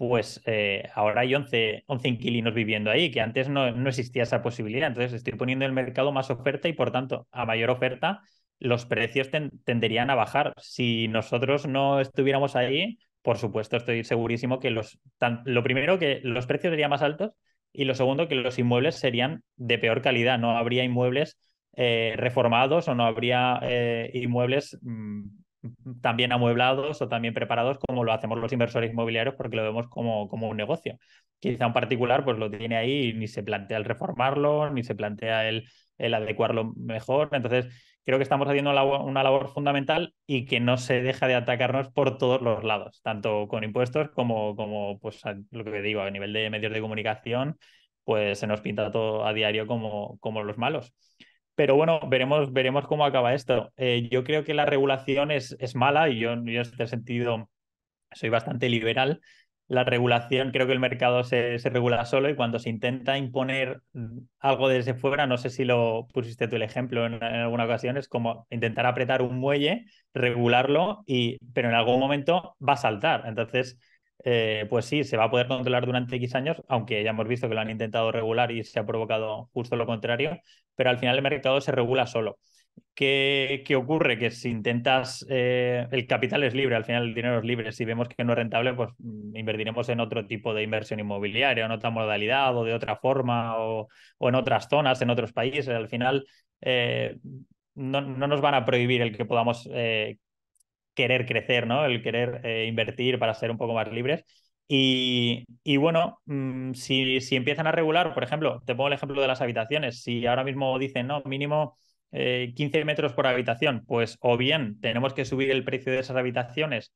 pues eh, ahora hay 11, inquilinos viviendo ahí, que antes no, existía esa posibilidad. Entonces estoy poniendo en el mercado más oferta y por tanto, a mayor oferta, los precios tenderían a bajar. Si nosotros no estuviéramos ahí, por supuesto, estoy segurísimo que los, lo primero que los precios serían más altos y lo segundo que los inmuebles serían de peor calidad. No habría inmuebles eh, reformados o no habría eh, inmuebles mm, también amueblados o también preparados como lo hacemos los inversores inmobiliarios porque lo vemos como, como un negocio. Quizá un particular pues lo tiene ahí y ni se plantea el reformarlo, ni se plantea el, el adecuarlo mejor. Entonces, creo que estamos haciendo una labor fundamental y que no se deja de atacarnos por todos los lados, tanto con impuestos como, como pues, lo que digo, a nivel de medios de comunicación, pues se nos pinta todo a diario como, como los malos. Pero bueno, veremos, veremos cómo acaba esto. Eh, yo creo que la regulación es, es mala y yo, en este sentido soy bastante liberal. La regulación, creo que el mercado se, se, regula solo y cuando se intenta imponer algo desde fuera, no sé si lo pusiste tú el ejemplo en, alguna ocasión, es como intentar apretar un muelle, regularlo, y, pero en algún momento va a saltar. Entonces, eh, pues sí, se va a poder controlar durante X años, aunque ya hemos visto que lo han intentado regular y se ha provocado justo lo contrario, pero al final el mercado se regula solo. ¿Qué, ocurre? Que si intentas, eh, el capital es libre, al final el dinero es libre, si vemos que no es rentable, pues mm, invertiremos en otro tipo de inversión inmobiliaria, en otra modalidad o de otra forma o, en otras zonas, en otros países, al final... Eh, no, nos van a prohibir el que podamos querer crecer, ¿no? El querer eh, invertir para ser un poco más libres. Y, y bueno, mm, si, si, empiezan a regular, por ejemplo, te pongo el ejemplo de las habitaciones, si ahora mismo dicen, no, mínimo 15 eh, metros por habitación, pues o bien tenemos que subir el precio de esas habitaciones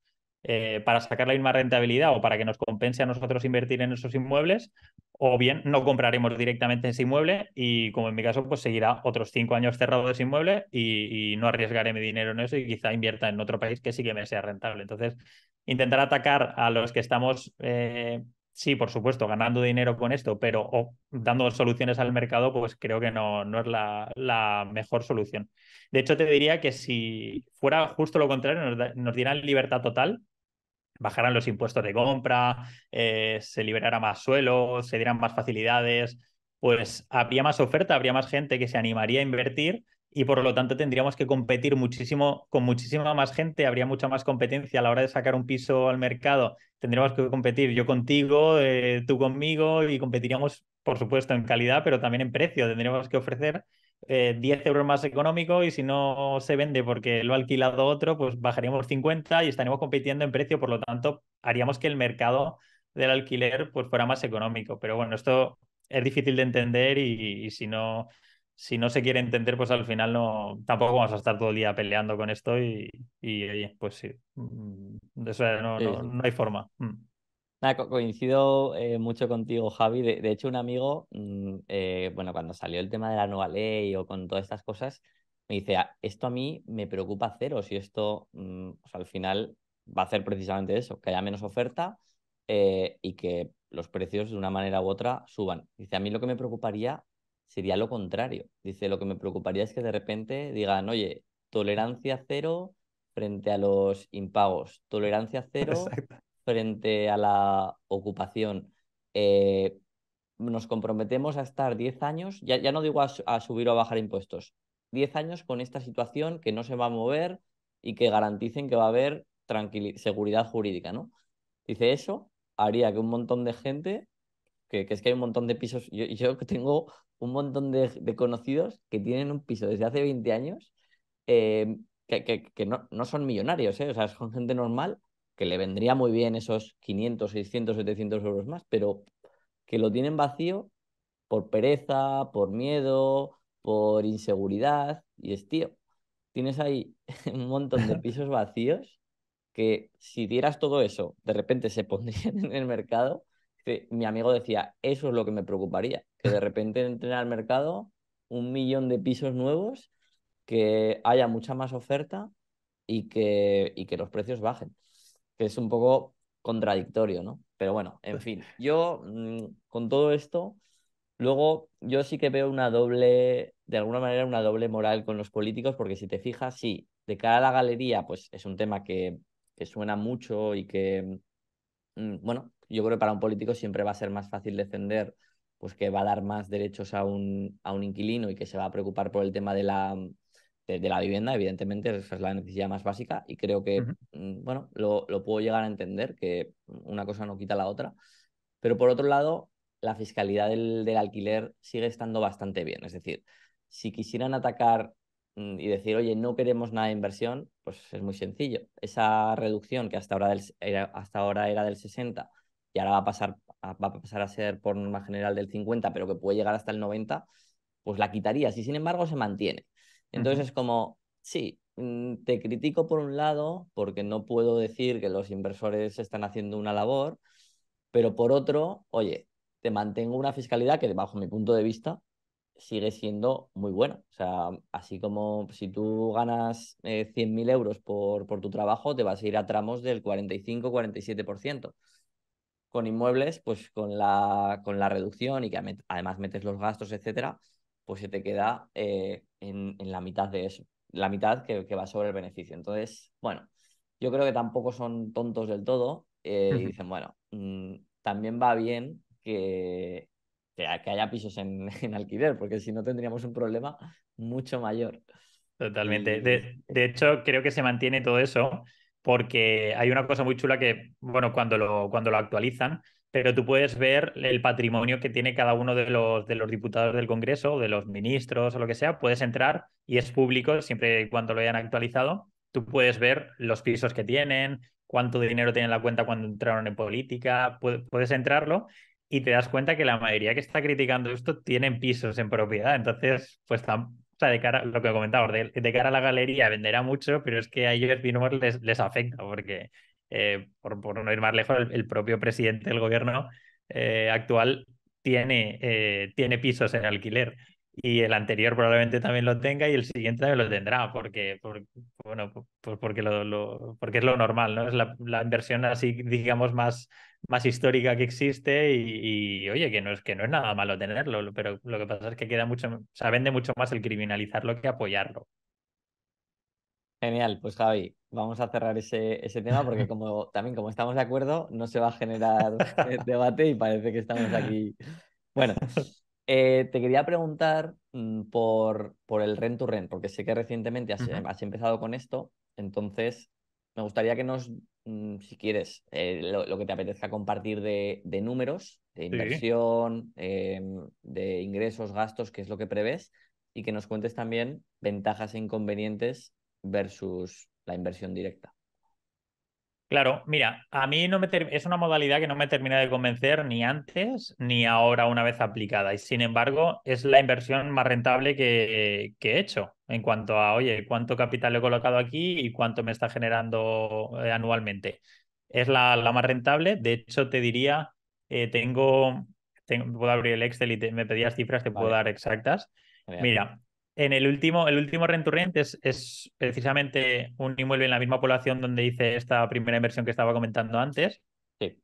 eh, para sacar la misma rentabilidad o para que nos compense a nosotros invertir en esos inmuebles, o bien no compraremos directamente ese inmueble y, como en mi caso, pues seguirá otros cinco años cerrado de ese inmueble y, no arriesgaré mi dinero en eso y quizá invierta en otro país que sí que me sea rentable. Entonces, intentar atacar a los que estamos, eh, sí, por supuesto, ganando dinero con esto, pero o dando soluciones al mercado, pues creo que no, es la, mejor solución. De hecho, te diría que si fuera justo lo contrario, nos, nos dieran libertad total bajaran los impuestos de compra, eh, se liberara más suelo, se dieran más facilidades, pues habría más oferta, habría más gente que se animaría a invertir y por lo tanto tendríamos que competir muchísimo con muchísima más gente, habría mucha más competencia a la hora de sacar un piso al mercado, tendríamos que competir yo contigo, eh, tú conmigo y competiríamos, por supuesto, en calidad, pero también en precio, tendríamos que ofrecer 10 eh, euros más económico y si no se vende porque lo ha alquilado otro, pues bajaríamos 50 y estaríamos compitiendo en precio, por lo tanto, haríamos que el mercado del alquiler pues fuera más económico. Pero bueno, esto es difícil de entender y, si no si no se quiere entender, pues al final no tampoco vamos a estar todo el día peleando con esto y, oye, pues sí, mm, no, no hay forma. Mm coincido eh, mucho contigo, Javi. De, hecho, un amigo, mm, eh, bueno, cuando salió el tema de la nueva ley o con todas estas cosas, me dice, ah, esto a mí me preocupa cero, si esto mm, al final va a hacer precisamente eso, que haya menos oferta eh, y que los precios de una manera u otra suban. Dice, a mí lo que me preocuparía sería lo contrario. Dice, lo que me preocuparía es que de repente digan, oye, tolerancia cero frente a los impagos, tolerancia cero frente a la ocupación, eh, nos comprometemos a estar 10 años, ya, ya no digo a, subir o a bajar impuestos, 10 años con esta situación que no se va a mover y que garanticen que va a haber seguridad jurídica, ¿no? Dice, eso haría que un montón de gente, que, es que hay un montón de pisos, yo, que tengo un montón de, conocidos que tienen un piso desde hace 20 años, eh, que, no, son millonarios, ¿eh? o sea, son gente normal, que le vendría muy bien esos 500, 600, 700 euros más, pero que lo tienen vacío por pereza, por miedo, por inseguridad. Y es, tío, tienes ahí un montón de pisos vacíos que si dieras todo eso, de repente se pondrían en el mercado. Mi amigo decía, eso es lo que me preocuparía, que de repente entren al mercado un millón de pisos nuevos, que haya mucha más oferta y que, y que los precios bajen que es un poco contradictorio, ¿no? Pero bueno, en pues fin, yo mm, con todo esto, luego yo sí que veo una doble, de alguna manera, una doble moral con los políticos, porque si te fijas, sí, de cara a la galería, pues es un tema que, que suena mucho y que, mm, bueno, yo creo que para un político siempre va a ser más fácil defender pues que va a dar más derechos a un, a un inquilino y que se va a preocupar por el tema de la, de, la vivienda, evidentemente esa es la necesidad más básica y creo que, mm, bueno, lo, puedo llegar a entender, que una cosa no quita la otra. Pero por otro lado, la fiscalidad del, alquiler sigue estando bastante bien. Es decir, si quisieran atacar mm, y decir, oye, no queremos nada de inversión, pues es muy sencillo. Esa reducción que hasta ahora, era, hasta ahora era del 60 y ahora va a, pasar, va a pasar a ser por norma general del 50, pero que puede llegar hasta el 90, pues la quitaría. Si sin embargo se mantiene. Entonces es como, sí, mm, te critico por un lado porque no puedo decir que los inversores están haciendo una labor, pero por otro, oye, te mantengo una fiscalidad que bajo mi punto de vista sigue siendo muy buena. O sea, así como si tú ganas 100.000 eh, euros por, por tu trabajo, te vas a ir a tramos del 45-47%. Con inmuebles, pues con la, con la reducción y que además metes los gastos, etcétera, pues se te queda eh, en, la mitad de eso, la mitad que, va sobre el beneficio. Entonces, bueno, yo creo que tampoco son tontos del todo eh, y dicen, bueno, mm, también va bien que, que, haya pisos en, alquiler, porque si no tendríamos un problema mucho mayor. Totalmente. De, de, hecho, creo que se mantiene todo eso porque hay una cosa muy chula que, bueno, cuando lo, cuando lo actualizan, pero tú puedes ver el patrimonio que tiene cada uno de los, de los diputados del Congreso, de los ministros o lo que sea. Puedes entrar y es público siempre y cuando lo hayan actualizado. Tú puedes ver los pisos que tienen, cuánto dinero tienen en la cuenta cuando entraron en política. Puedes entrarlo y te das cuenta que la mayoría que está criticando esto tienen pisos en propiedad. Entonces, pues está o sea, de cara a lo que he de, de, cara a la galería venderá mucho, pero es que a ellos Binance les, les afecta porque eh, por, por, no ir más lejos, el, propio presidente del gobierno eh, actual tiene, eh, tiene pisos en alquiler y el anterior probablemente también lo tenga y el siguiente también lo tendrá, porque, bueno, pues porque, es lo normal, ¿no? Es la, inversión así, digamos, más, más histórica que existe y, oye, que no, es, que no es nada malo tenerlo, pero lo que pasa es que queda mucho, se vende mucho más el criminalizarlo que apoyarlo. Genial, pues Javi, vamos a cerrar ese, ese, tema porque como también como estamos de acuerdo, no se va a generar eh, debate y parece que estamos aquí. Bueno, eh, te quería preguntar mm, por, por el rent to rent, porque sé que recientemente has, empezado con esto, entonces me gustaría que nos, mm, si quieres, eh, lo, que te apetezca compartir de, números, de inversión, em, de ingresos, gastos, qué es lo que prevés, y que nos cuentes también ventajas e inconvenientes versus la inversión directa. Claro, mira, a mí no me es una modalidad que no me termina de convencer ni antes ni ahora una vez aplicada. Y sin embargo, es la inversión más rentable que, he hecho en cuanto a, oye, cuánto capital he colocado aquí y cuánto me está generando eh, anualmente. Es la, la, más rentable. De hecho, te diría, eh, tengo, puedo abrir el Excel y te, me pedías cifras, que puedo dar exactas. Mira, en el último, el último es, precisamente un inmueble en la misma población donde hice esta primera inversión que estaba comentando antes. Sí.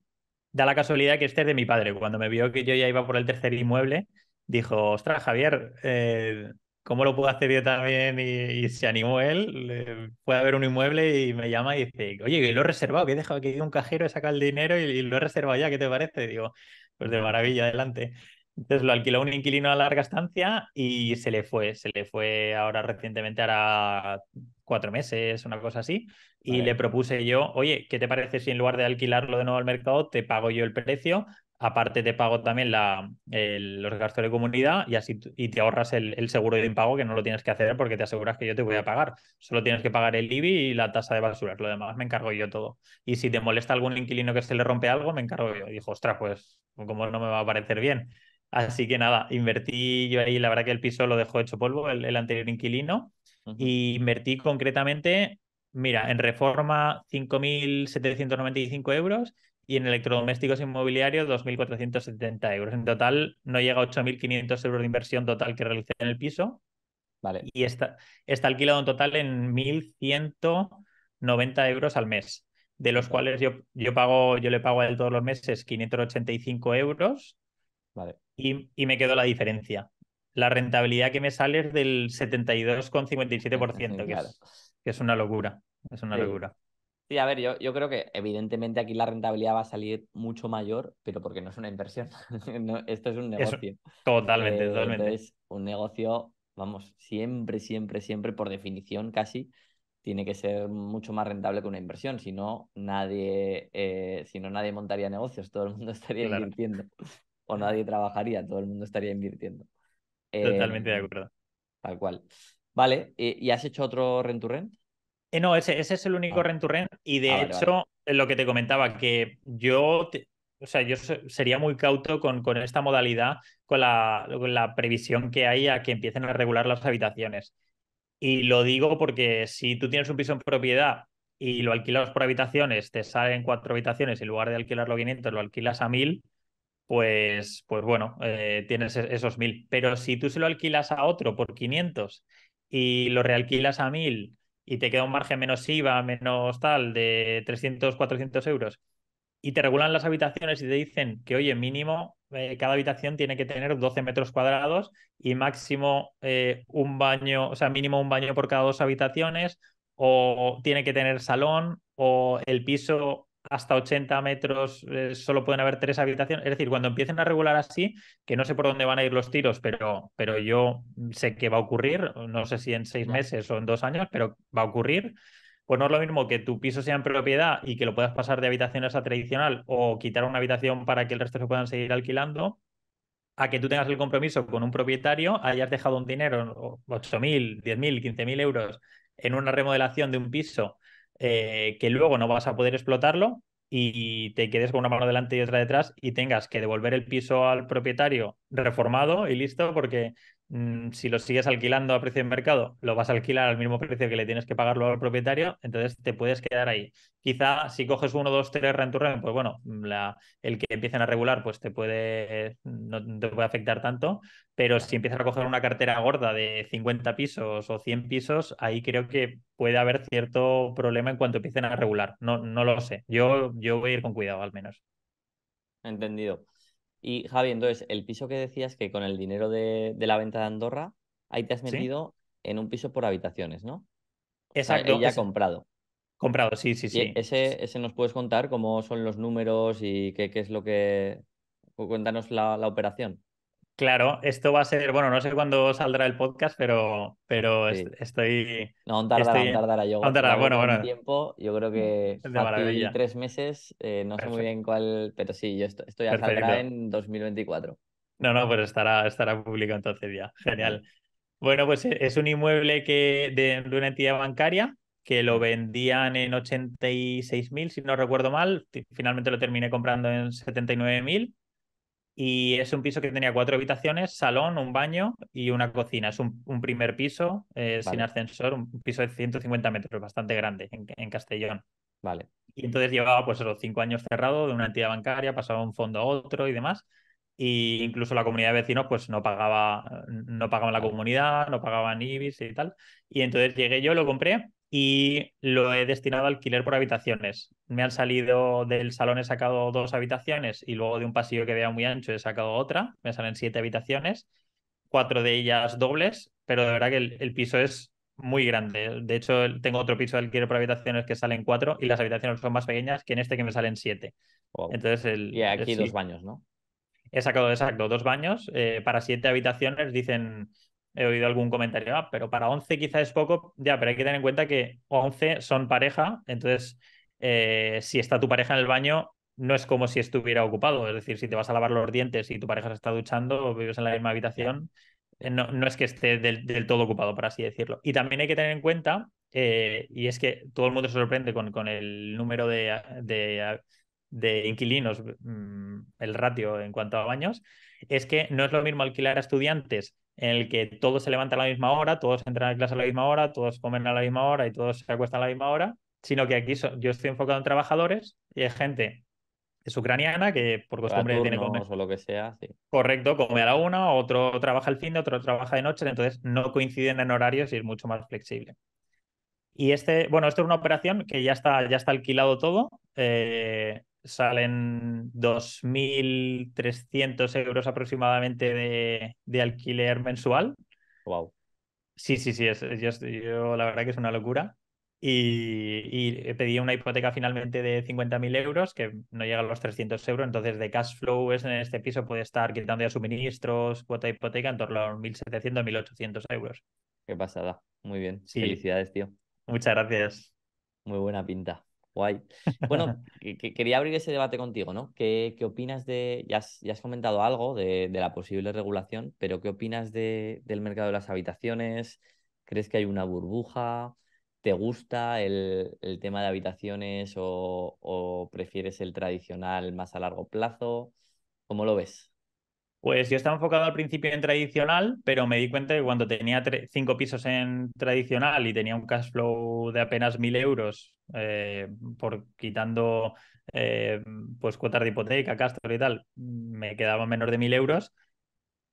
Da la casualidad que este es de mi padre. Cuando me vio que yo ya iba por el tercer inmueble, dijo, ostras, Javier, eh, ¿cómo lo puedo hacer yo también? Y, se animó él, puede haber un inmueble y me llama y dice, oye, lo he reservado, que he dejado que un cajero he sacado el dinero y, lo he reservado ya, ¿qué te parece? digo, pues de maravilla, adelante. Entonces lo alquiló un inquilino a larga estancia y se le fue, se le fue ahora recientemente, ahora cuatro meses, una cosa así, y le propuse yo, oye, ¿qué te parece si en lugar de alquilarlo de nuevo al mercado, te pago yo el precio? Aparte te pago también la, los gastos de comunidad y así y te ahorras el, el, seguro de impago que no lo tienes que hacer porque te aseguras que yo te voy a pagar. Solo tienes que pagar el IBI y la tasa de basura. Lo demás me encargo yo todo. Y si te molesta algún inquilino que se le rompe algo, me encargo yo. Y dijo, ostras, pues como no me va a parecer bien. Así que nada, invertí yo ahí, la verdad que el piso lo dejó hecho polvo, el, anterior inquilino, y invertí concretamente, mira, en reforma 5.795 euros y en electrodomésticos inmobiliarios 2.470 euros. En total no llega a 8.500 euros de inversión total que realicé en el piso. Vale. Y está, está alquilado en total en 1.190 euros al mes, de los cuales yo, yo, pago, yo le pago a él todos los meses 585 euros y, me quedó la diferencia. La rentabilidad que me sale es del 72,57%, que, es, que es una locura. Es una locura. Sí, a ver, yo, yo creo que evidentemente aquí la rentabilidad va a salir mucho mayor, pero porque no es una inversión. esto es un negocio. totalmente, eh, totalmente. un negocio, vamos, siempre, siempre, siempre, por definición casi, tiene que ser mucho más rentable que una inversión. Si no, nadie, eh, si no, nadie montaría negocios, todo el mundo estaría invirtiendo o nadie trabajaría, todo el mundo estaría invirtiendo. Totalmente de em, acuerdo. Tal cual. Vale, eh, ¿y has hecho otro rent to rent? Eh, no, ese, ese, es el único ah. rent to rent. Y ah, de hecho, lo que te comentaba, que yo, o sea, yo sería muy cauto con, con esta modalidad, con la, la, previsión que hay a que empiecen a regular las habitaciones. Y lo digo porque si tú tienes un piso en propiedad y lo alquilas por habitaciones, te salen cuatro habitaciones, y en lugar de alquilarlo 500, lo alquilas a 1000, pues, pues bueno, eh, tienes e-, esos mil. Pero si tú se lo alquilas a otro por 500 y lo realquilas a mil y te queda un margen menos IVA, menos tal, de 300, 400 euros, y te regulan las habitaciones y te dicen que, oye, mínimo, eh, cada habitación tiene que tener 12 metros cuadrados y máximo eh, un baño, o sea, mínimo un baño por cada dos habitaciones, o tiene que tener salón, o el piso hasta 80 metros eh, solo pueden haber tres habitaciones. Es decir, cuando empiecen a regular así, que no sé por dónde van a ir los tiros, pero, pero yo sé que va a ocurrir, no sé si en seis meses o en dos años, pero va a ocurrir. Pues no es lo mismo que tu piso sea en propiedad y que lo puedas pasar de habitaciones a tradicional o quitar una habitación para que el resto se puedan seguir alquilando, a que tú tengas el compromiso con un propietario, hayas dejado un dinero, 8.000, 10.000, 15.000 euros en una remodelación de un piso eh, que luego no vas a poder explotarlo y te quedes con una mano delante y otra detrás y tengas que devolver el piso al propietario reformado y listo porque Mm, si lo sigues alquilando a precio de mercado, lo vas a alquilar al mismo precio que le tienes que pagarlo al propietario, entonces te puedes quedar ahí. Quizá si coges uno, dos, tres rent pues bueno, mm, el que empiecen a regular, pues te puede, no te puede afectar tanto, pero si empiezas a coger una cartera gorda de 50 pisos o 100 pisos, ahí creo que puede haber cierto problema en cuanto empiecen a regular. No, no lo sé. Yo, yo voy a ir con cuidado al menos. Entendido. Y Javi, entonces, el piso que decías que con el dinero de, la venta de Andorra, ahí te has metido en un piso por habitaciones, ¿no? Exacto. ya comprado. Comprado, sí, sí, sí. ese, ese nos puedes contar cómo son los números y qué, es lo que. Cuéntanos la, la operación. Claro, esto va a ser, bueno, no sé cuándo saldrá el podcast, pero, pero estoy. No, tardará, tardará. Yo, tardará, bueno, bueno. Tiempo, yo creo que aquí tres meses, eh, no sé muy bien cuál, pero sí, yo estoy, esto ya saldrá en 2024. No, no, pues estará, estará público entonces ya. Genial. Bueno, pues eh, es un inmueble que de, de una entidad bancaria que lo vendían en 86.000, si no recuerdo mal. Finalmente lo terminé comprando en 79.000 y es un piso que tenía cuatro habitaciones, salón, un baño y una cocina. Es un, primer piso eh, sin ascensor, un piso de 150 metros, bastante grande en, Castellón. Vale. Y entonces llevaba pues los cinco años cerrado de una entidad bancaria, pasaba un fondo a otro y demás. Y incluso la comunidad de vecinos pues no pagaba, no pagaban la comunidad, no pagaban IBIS y tal. Y entonces llegué yo, lo compré y lo he destinado a alquiler por habitaciones. Me han salido del salón, he sacado dos habitaciones y luego de un pasillo que vea muy ancho he sacado otra. Me salen siete habitaciones, cuatro de ellas dobles, pero de verdad que el, piso es muy grande. De hecho, tengo otro piso de alquiler por habitaciones que salen cuatro y las habitaciones son más pequeñas que en este que me salen siete. Entonces y aquí dos baños, ¿no? He sacado exacto dos baños eh, para siete habitaciones. Dicen, he oído algún comentario, ah, pero para 11 quizás es poco, ya, pero hay que tener en cuenta que 11 son pareja, entonces eh, si está tu pareja en el baño, no es como si estuviera ocupado, es decir, si te vas a lavar los dientes y tu pareja se está duchando o vives en la misma habitación, eh, no, es que esté del, todo ocupado, por así decirlo. Y también hay que tener en cuenta, eh, y es que todo el mundo se sorprende con, con el número de, de inquilinos, mm, el ratio en cuanto a baños, es que no es lo mismo alquilar a estudiantes en el que todos se levantan a la misma hora, todos entran a clase a la misma hora, todos comen a la misma hora y todos se acuestan a la misma hora, sino que aquí yo estoy enfocado en trabajadores y hay gente es ucraniana que por costumbre tiene comer. O lo que sea, sí. Correcto, come a la una, otro trabaja el fin de, otro trabaja de noche, entonces no coinciden en horarios y es mucho más flexible. Y este, bueno, esto es una operación que ya está, ya está alquilado todo. Eh, salen 2.300 euros aproximadamente de, alquiler mensual. Wow. Sí, sí, sí, yo, la verdad que es una locura. Y, pedí una hipoteca finalmente de 50.000 euros, que no llegan a los 300 euros, entonces de cash flow es, en este piso puede estar quitando ya suministros, cuota hipoteca en torno a los 1.700, 1.800 euros. Qué pasada, muy bien. Felicidades, tío. Muchas gracias. Muy buena pinta. Bueno, quería abrir ese debate contigo, ¿no? ¿Qué, qué opinas de, ya has, ya has comentado algo de, la posible regulación, pero ¿qué opinas de, del mercado de las habitaciones? ¿Crees que hay una burbuja? ¿Te gusta el, tema de habitaciones o, o, prefieres el tradicional más a largo plazo? ¿Cómo lo ves? Pues yo estaba enfocado al principio en tradicional, pero me di cuenta que cuando tenía cinco pisos en tradicional y tenía un cash flow de apenas mil euros, eh, por quitando eh, pues cuotas de hipoteca, Castro y tal, me quedaba menos de mil euros,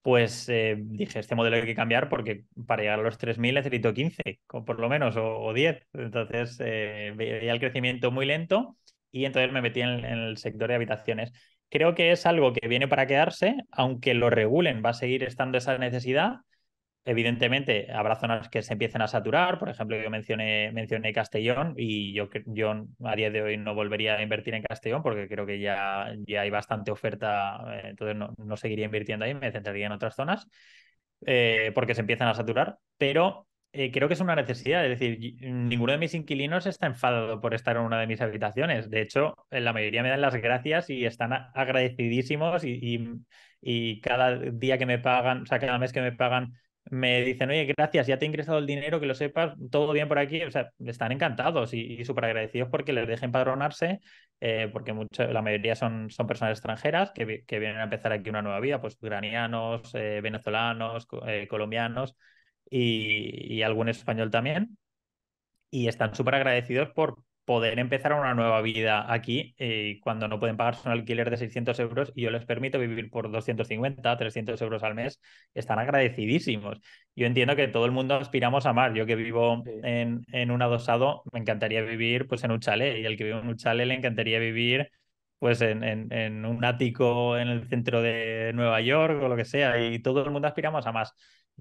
pues eh, dije, este modelo hay que cambiar porque para llegar a los 3.000 necesito 15, por lo menos, o, 10. Entonces veía el crecimiento muy lento y entonces me metí en el sector de habitaciones creo que es algo que viene para quedarse, aunque lo regulen, va a seguir estando esa necesidad. Evidentemente, habrá zonas que se empiecen a saturar, por ejemplo, yo mencioné, mencioné Castellón y yo, yo a día de hoy no volvería a invertir en Castellón porque creo que ya, ya hay bastante oferta, eh, entonces no, seguiría invirtiendo ahí, me centraría en otras zonas eh, porque se empiezan a saturar, pero eh, creo que es una necesidad. Es decir, mm, ninguno de mis inquilinos está enfadado por estar en una de mis habitaciones. De hecho, eh, la mayoría me dan las gracias y están agradecidísimos y, cada día que me pagan, o sea, cada mes que me pagan, me dicen, oye, gracias, ya te he ingresado el dinero, que lo sepas, todo bien por aquí. O sea, están encantados y, súper agradecidos porque les dejen padronarse, eh, porque la mayoría son, son personas extranjeras que, vienen a empezar aquí una nueva vida, pues ucranianos, venezolanos, colombianos y, algún español también. Y están súper agradecidos por poder empezar una nueva vida aquí eh, cuando no pueden pagarse un alquiler de 600 euros y yo les permito vivir por 250, 300 euros al mes, están agradecidísimos. Yo entiendo que todo el mundo aspiramos a más. Yo que vivo en, un adosado, me encantaría vivir pues en un chalet y el que vive en un chalet le encantaría vivir pues en, en, en un ático en el centro de Nueva York o lo que sea y todo el mundo aspiramos a más.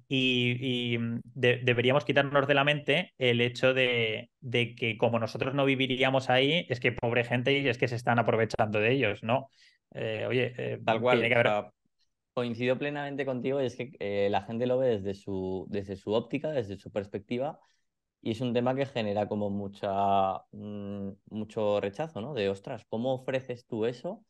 Y, mm, deberíamos quitarnos de la mente el hecho de, que como nosotros no viviríamos ahí, es que pobre gente y es que se están aprovechando de ellos, ¿no? Eh, oye, eh, coincido plenamente contigo y es que eh, la gente lo ve desde su, desde su óptica, desde su perspectiva, y es un tema que genera como mucha, mm, mucho rechazo, ¿no? De, ostras, ¿cómo ofreces tú eso?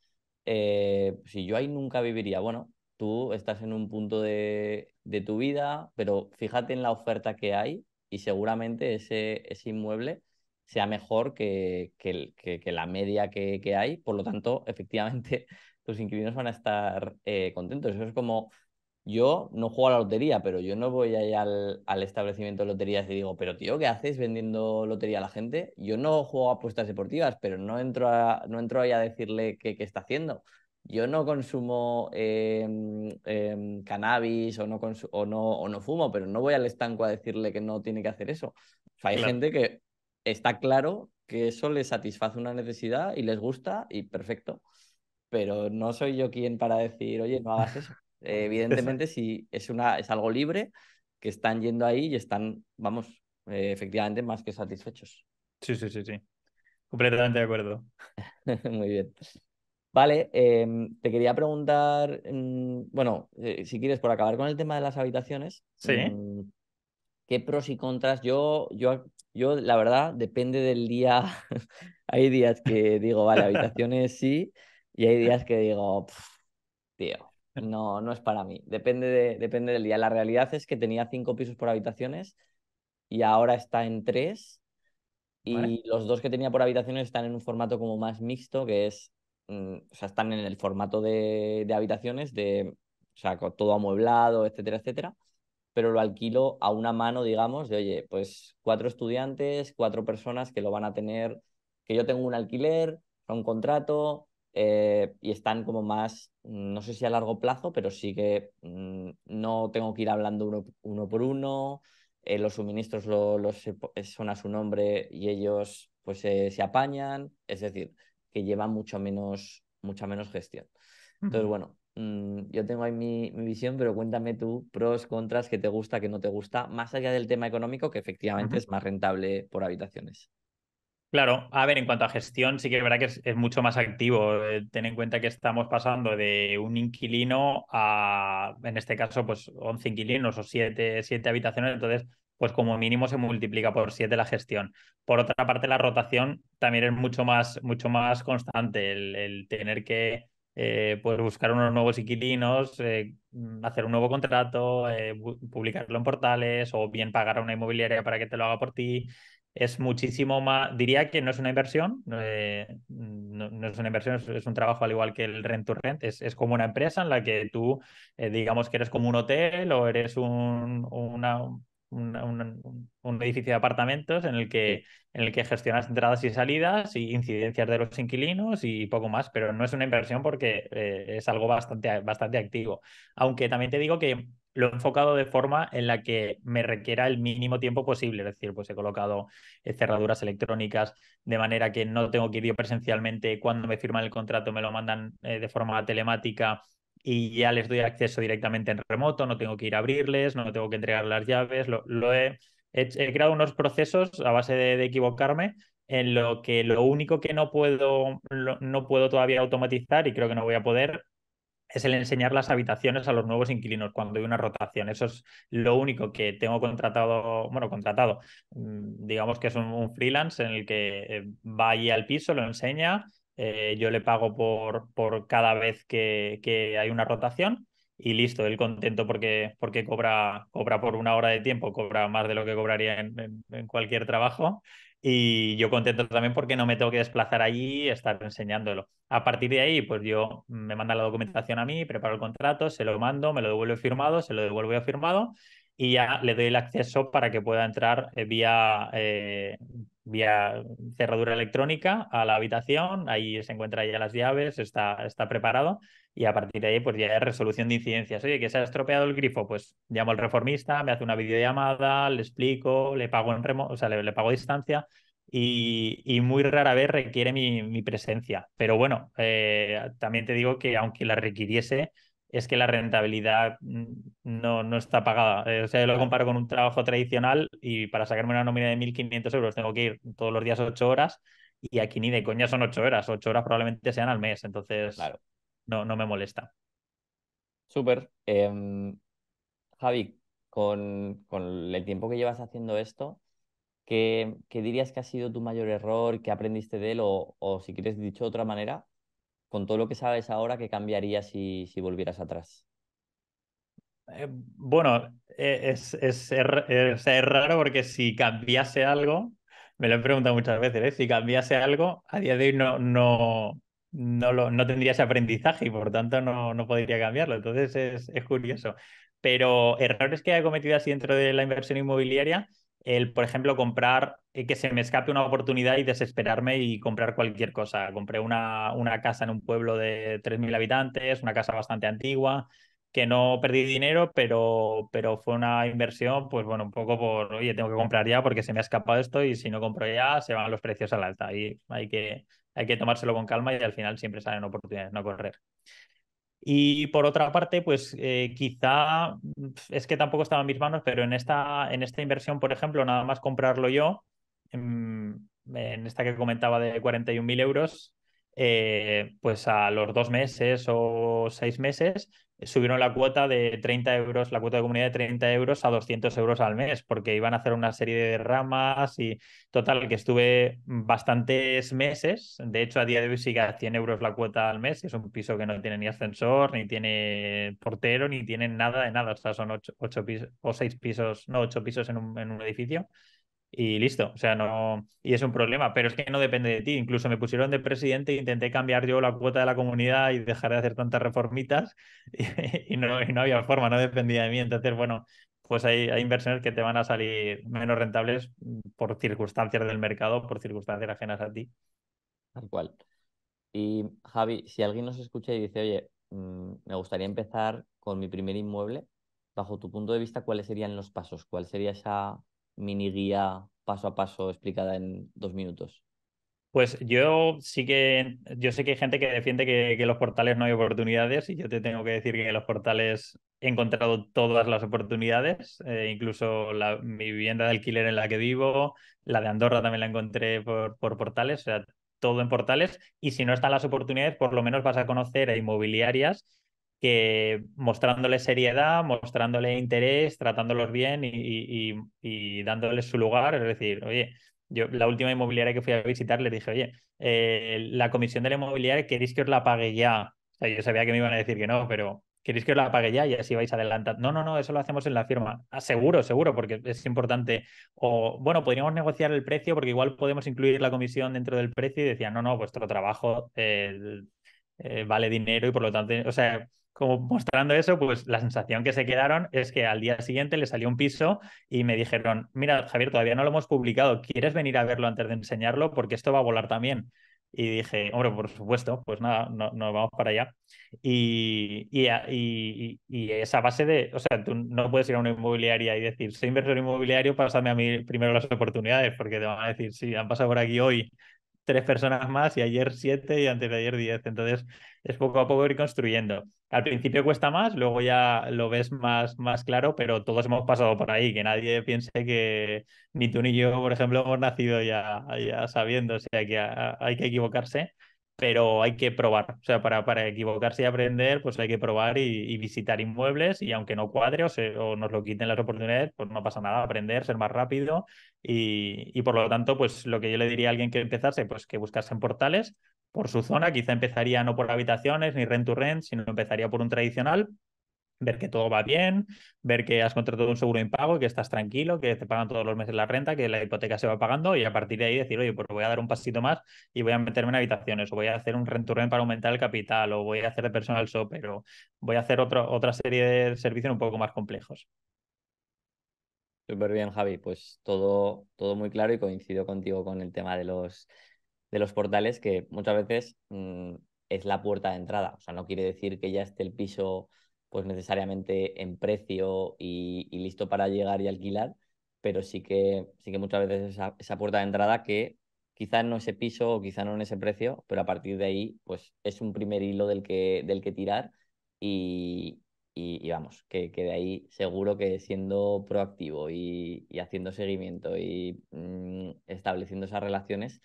si yo ahí nunca viviría, bueno, tú estás en un punto de, de tu vida, pero fíjate en la oferta que hay y seguramente ese, ese inmueble sea mejor que, que, la media que, hay. Por lo tanto, efectivamente, tus inquilinos van a estar eh, contentos. Eso es como, yo no juego a la lotería, pero yo no voy ahí al, al establecimiento de loterías y digo, pero tío, ¿qué haces vendiendo lotería a la gente? Yo no juego a apuestas deportivas, pero no entro, a, no entro ahí a decirle qué está haciendo yo no consumo em, em, cannabis o no, o, no, fumo, pero no voy al estanco a decirle que no tiene que hacer eso. hay gente que está claro que eso le satisface una necesidad y les gusta y perfecto, pero no soy yo quien para decir, oye, no hagas eso. evidentemente, si es, una, es algo libre, que están yendo ahí y están, vamos, eh, efectivamente más que satisfechos. Sí, sí, sí, sí. Completamente de acuerdo. Muy bien. Vale, em, te quería preguntar, mm, bueno, eh, si quieres, por acabar con el tema de las habitaciones. Mm, ¿Qué pros y contras? Yo, yo, yo, la verdad, depende del día. hay días que digo, vale, habitaciones sí, y hay días que digo, tío, no, no es para mí. Depende, depende del día. La realidad es que tenía cinco pisos por habitaciones y ahora está en tres. Y los dos que tenía por habitaciones están en un formato como más mixto, que es Mm, o sea, están en el formato de, habitaciones, de, sea, todo amueblado, etcétera, etcétera, pero lo alquilo a una mano, digamos, de, oye, pues cuatro estudiantes, cuatro personas que lo van a tener, que yo tengo un alquiler, un contrato, eh, y están como más, no sé si a largo plazo, pero sí que mm, no tengo que ir hablando uno, por uno, eh, los suministros los, eh, son a su nombre y ellos pues se apañan, es decir, que lleva mucho menos, mucha menos gestión. Entonces, bueno, mm, yo tengo ahí mi, visión, pero cuéntame tú pros, contras, qué te gusta, qué no te gusta, más allá del tema económico, que efectivamente es más rentable por habitaciones. Claro, a ver, en cuanto a gestión, sí que es verdad que es, mucho más activo. Eh, ten en cuenta que estamos pasando de un inquilino a, en este caso, pues 11 inquilinos o 7, habitaciones. Entonces, pues como mínimo se multiplica por siete la gestión. Por otra parte, la rotación también es mucho más, mucho más constante, el, tener que eh, pues buscar unos nuevos inquilinos, eh, hacer un nuevo contrato, eh, publicarlo en portales o bien pagar a una inmobiliaria para que te lo haga por ti. Es muchísimo más, diría que no es una inversión, no, es una inversión, es, un trabajo al igual que el rent to rent, es, como una empresa en la que tú digamos que eres como un hotel o eres un, una, un, edificio de apartamentos en el que, en el que gestionas entradas y salidas y incidencias de los inquilinos y poco más, pero no es una inversión porque eh, es algo bastante, bastante activo. Aunque también te digo que lo he enfocado de forma en la que me requiera el mínimo tiempo posible. Es decir, pues he colocado eh, cerraduras electrónicas de manera que no tengo que ir yo presencialmente. Cuando me firman el contrato me lo mandan eh, de forma telemática y ya les doy acceso directamente en remoto, no tengo que ir a abrirles, no tengo que entregar las llaves, lo, he, creado unos procesos a base de, equivocarme en lo que lo único que no puedo, no puedo todavía automatizar y creo que no voy a poder es el enseñar las habitaciones a los nuevos inquilinos cuando hay una rotación. Eso es lo único que tengo contratado, bueno, contratado, mm, digamos que es un, freelance en el que eh, va allí al piso, lo enseña eh, yo le pago por, por cada vez que, que, hay una rotación y listo, él contento porque, porque cobra, cobra por una hora de tiempo, cobra más de lo que cobraría en, en, cualquier trabajo y yo contento también porque no me tengo que desplazar allí y estar enseñándolo. A partir de ahí, pues yo me manda la documentación a mí, preparo el contrato, se lo mando, me lo devuelve firmado, se lo devuelvo firmado y ya le doy el acceso para que pueda entrar eh, vía, eh, vía cerradura electrónica a la habitación. Ahí se encuentran ya las llaves, está, está preparado y a partir de ahí pues ya es resolución de incidencias. Oye, que se ha estropeado el grifo, pues llamo al reformista, me hace una videollamada, le explico, le pago en remo, o sea, le, pago a distancia. Y, muy rara vez requiere mi, presencia. Pero bueno, eh, también te digo que aunque la requiriese, es que la rentabilidad mm, no, no está pagada. Eh, o sea, yo lo comparo con un trabajo tradicional y para sacarme una nómina de 1.500 euros tengo que ir todos los días ocho horas y aquí ni de coña son ocho horas. Ocho horas probablemente sean al mes, entonces claro. no, no me molesta. Súper. Em, Javi, con, el tiempo que llevas haciendo esto, ¿Qué, dirías que ha sido tu mayor error? ¿Qué aprendiste de él? O, o si quieres, dicho de otra manera, con todo lo que sabes ahora, ¿qué cambiaría si, volvieras atrás? Eh, bueno, eh, es, raro porque si cambiase algo, me lo he preguntado muchas veces, ¿eh? si cambiase algo, a día de hoy no, no, tendría ese aprendizaje y por tanto no, no podría cambiarlo. Entonces es, curioso. Pero errores que haya cometido así dentro de la inversión inmobiliaria, el, por ejemplo, comprar, eh, que se me escape una oportunidad y desesperarme y comprar cualquier cosa. Compré una, una casa en un pueblo de 3.000 habitantes, una casa bastante antigua, que no perdí dinero, pero, pero fue una inversión, pues bueno, un poco por, oye, tengo que comprar ya porque se me ha escapado esto y si no compro ya se van los precios al alta. Y hay que, hay que tomárselo con calma y al final siempre salen oportunidades, no correr. Y por otra parte, pues eh, quizá mm, es que tampoco estaba en mis manos, pero en esta, en esta inversión, por ejemplo, nada más comprarlo yo, en, mm, en esta que comentaba de 41.000 euros, eh, pues a los dos meses o seis meses subieron la cuota de 30 euros, la cuota de comunidad de 30 euros a 200 euros al mes, porque iban a hacer una serie de ramas y total, que estuve bastantes meses, de hecho a día de hoy sigue a 100 euros la cuota al mes, es un piso que no tiene ni ascensor, ni tiene portero, ni tiene nada de nada, o sea, son ocho pisos, o seis pisos, no, ocho pisos en un edificio y listo. O sea, no. Y es un problema, pero es que no depende de ti. Incluso me pusieron de presidente e intenté cambiar yo la cuota de la comunidad y dejar de hacer tantas reformitas y, no, había forma, no dependía de mí. Entonces, bueno, pues hay, hay, inversiones que te van a salir menos rentables por circunstancias del mercado, por circunstancias ajenas a ti. Tal cual. Y Javi, si alguien nos escucha y dice, oye, mm, me gustaría empezar con mi primer inmueble, bajo tu punto de vista, ¿cuáles serían los pasos? ¿Cuál sería esa mini guía paso a paso explicada en dos minutos? Pues yo sí que, yo sé que hay gente que defiende que, que, los portales no hay oportunidades y yo te tengo que decir que en los portales he encontrado todas las oportunidades, eh, incluso la, mi vivienda de alquiler en la que vivo, la de Andorra también la encontré por, por portales, o sea, todo en portales y si no están las oportunidades, por lo menos vas a conocer a inmobiliarias que mostrándole seriedad, mostrándole interés, tratándolos bien y, y, dándoles su lugar. Es decir, oye, yo la última inmobiliaria que fui a visitar le dije, oye, eh, la comisión de la inmobiliaria, ¿queréis que os la pague ya? yo sabía que me iban a decir que no, pero ¿queréis que os la pague ya y así vais adelantando? No, no, no, eso lo hacemos en la firma. Ah, seguro, seguro, porque es importante. O, bueno, podríamos negociar el precio porque igual podemos incluir la comisión dentro del precio y decían, no, no, vuestro trabajo eh, eh, vale dinero y por lo tanto, o sea como mostrando eso, pues la sensación que se quedaron es que al día siguiente le salió un piso y me dijeron, mira, Javier, todavía no lo hemos publicado, ¿quieres venir a verlo antes de enseñarlo? Porque esto va a volar también. Y dije, hombre, por supuesto, pues nada, nos vamos para allá. Y, y, esa base de, o sea, tú no puedes ir a una inmobiliaria y decir, soy inversor inmobiliario, pásame a mí primero las oportunidades, porque te van a decir, sí, han pasado por aquí hoy tres personas más y ayer siete y antes de ayer diez. Entonces es poco a poco ir construyendo. Al principio cuesta más, luego ya lo ves más, más claro, pero todos hemos pasado por ahí, que nadie piense que ni tú ni yo, por ejemplo, hemos nacido ya, ya sabiendo, o sea que hay que equivocarse pero hay que probar. O sea, para, equivocarse y aprender, pues hay que probar y, visitar inmuebles y aunque no cuadre o, nos lo quiten las oportunidades, pues no pasa nada, aprender, ser más rápido y, y, por lo tanto, pues lo que yo le diría a alguien que empezase, pues que buscase en portales por su zona, quizá empezaría no por habitaciones ni rent to rent, sino empezaría por un tradicional, ver que todo va bien, ver que has contratado un seguro impago, que estás tranquilo, que te pagan todos los meses la renta, que la hipoteca se va pagando y a partir de ahí decir, oye, pues voy a dar un pasito más y voy a meterme en habitaciones o voy a hacer un rent para aumentar el capital o voy a hacer de personal shop pero voy a hacer otra serie de servicios un poco más complejos. Súper bien, Javi. Pues todo, todo muy claro y coincido contigo con el tema de los, de los portales que muchas veces mm, es la puerta de entrada. O sea, no quiere decir que ya esté el piso pues necesariamente en precio y, listo para llegar y alquilar, pero sí que, sí que muchas veces esa, puerta de entrada que quizás no ese piso o quizás no en ese precio, pero a partir de ahí, pues es un primer hilo del que, del que tirar y, y, vamos, que, que, de ahí seguro que siendo proactivo y, haciendo seguimiento y mm, estableciendo esas relaciones,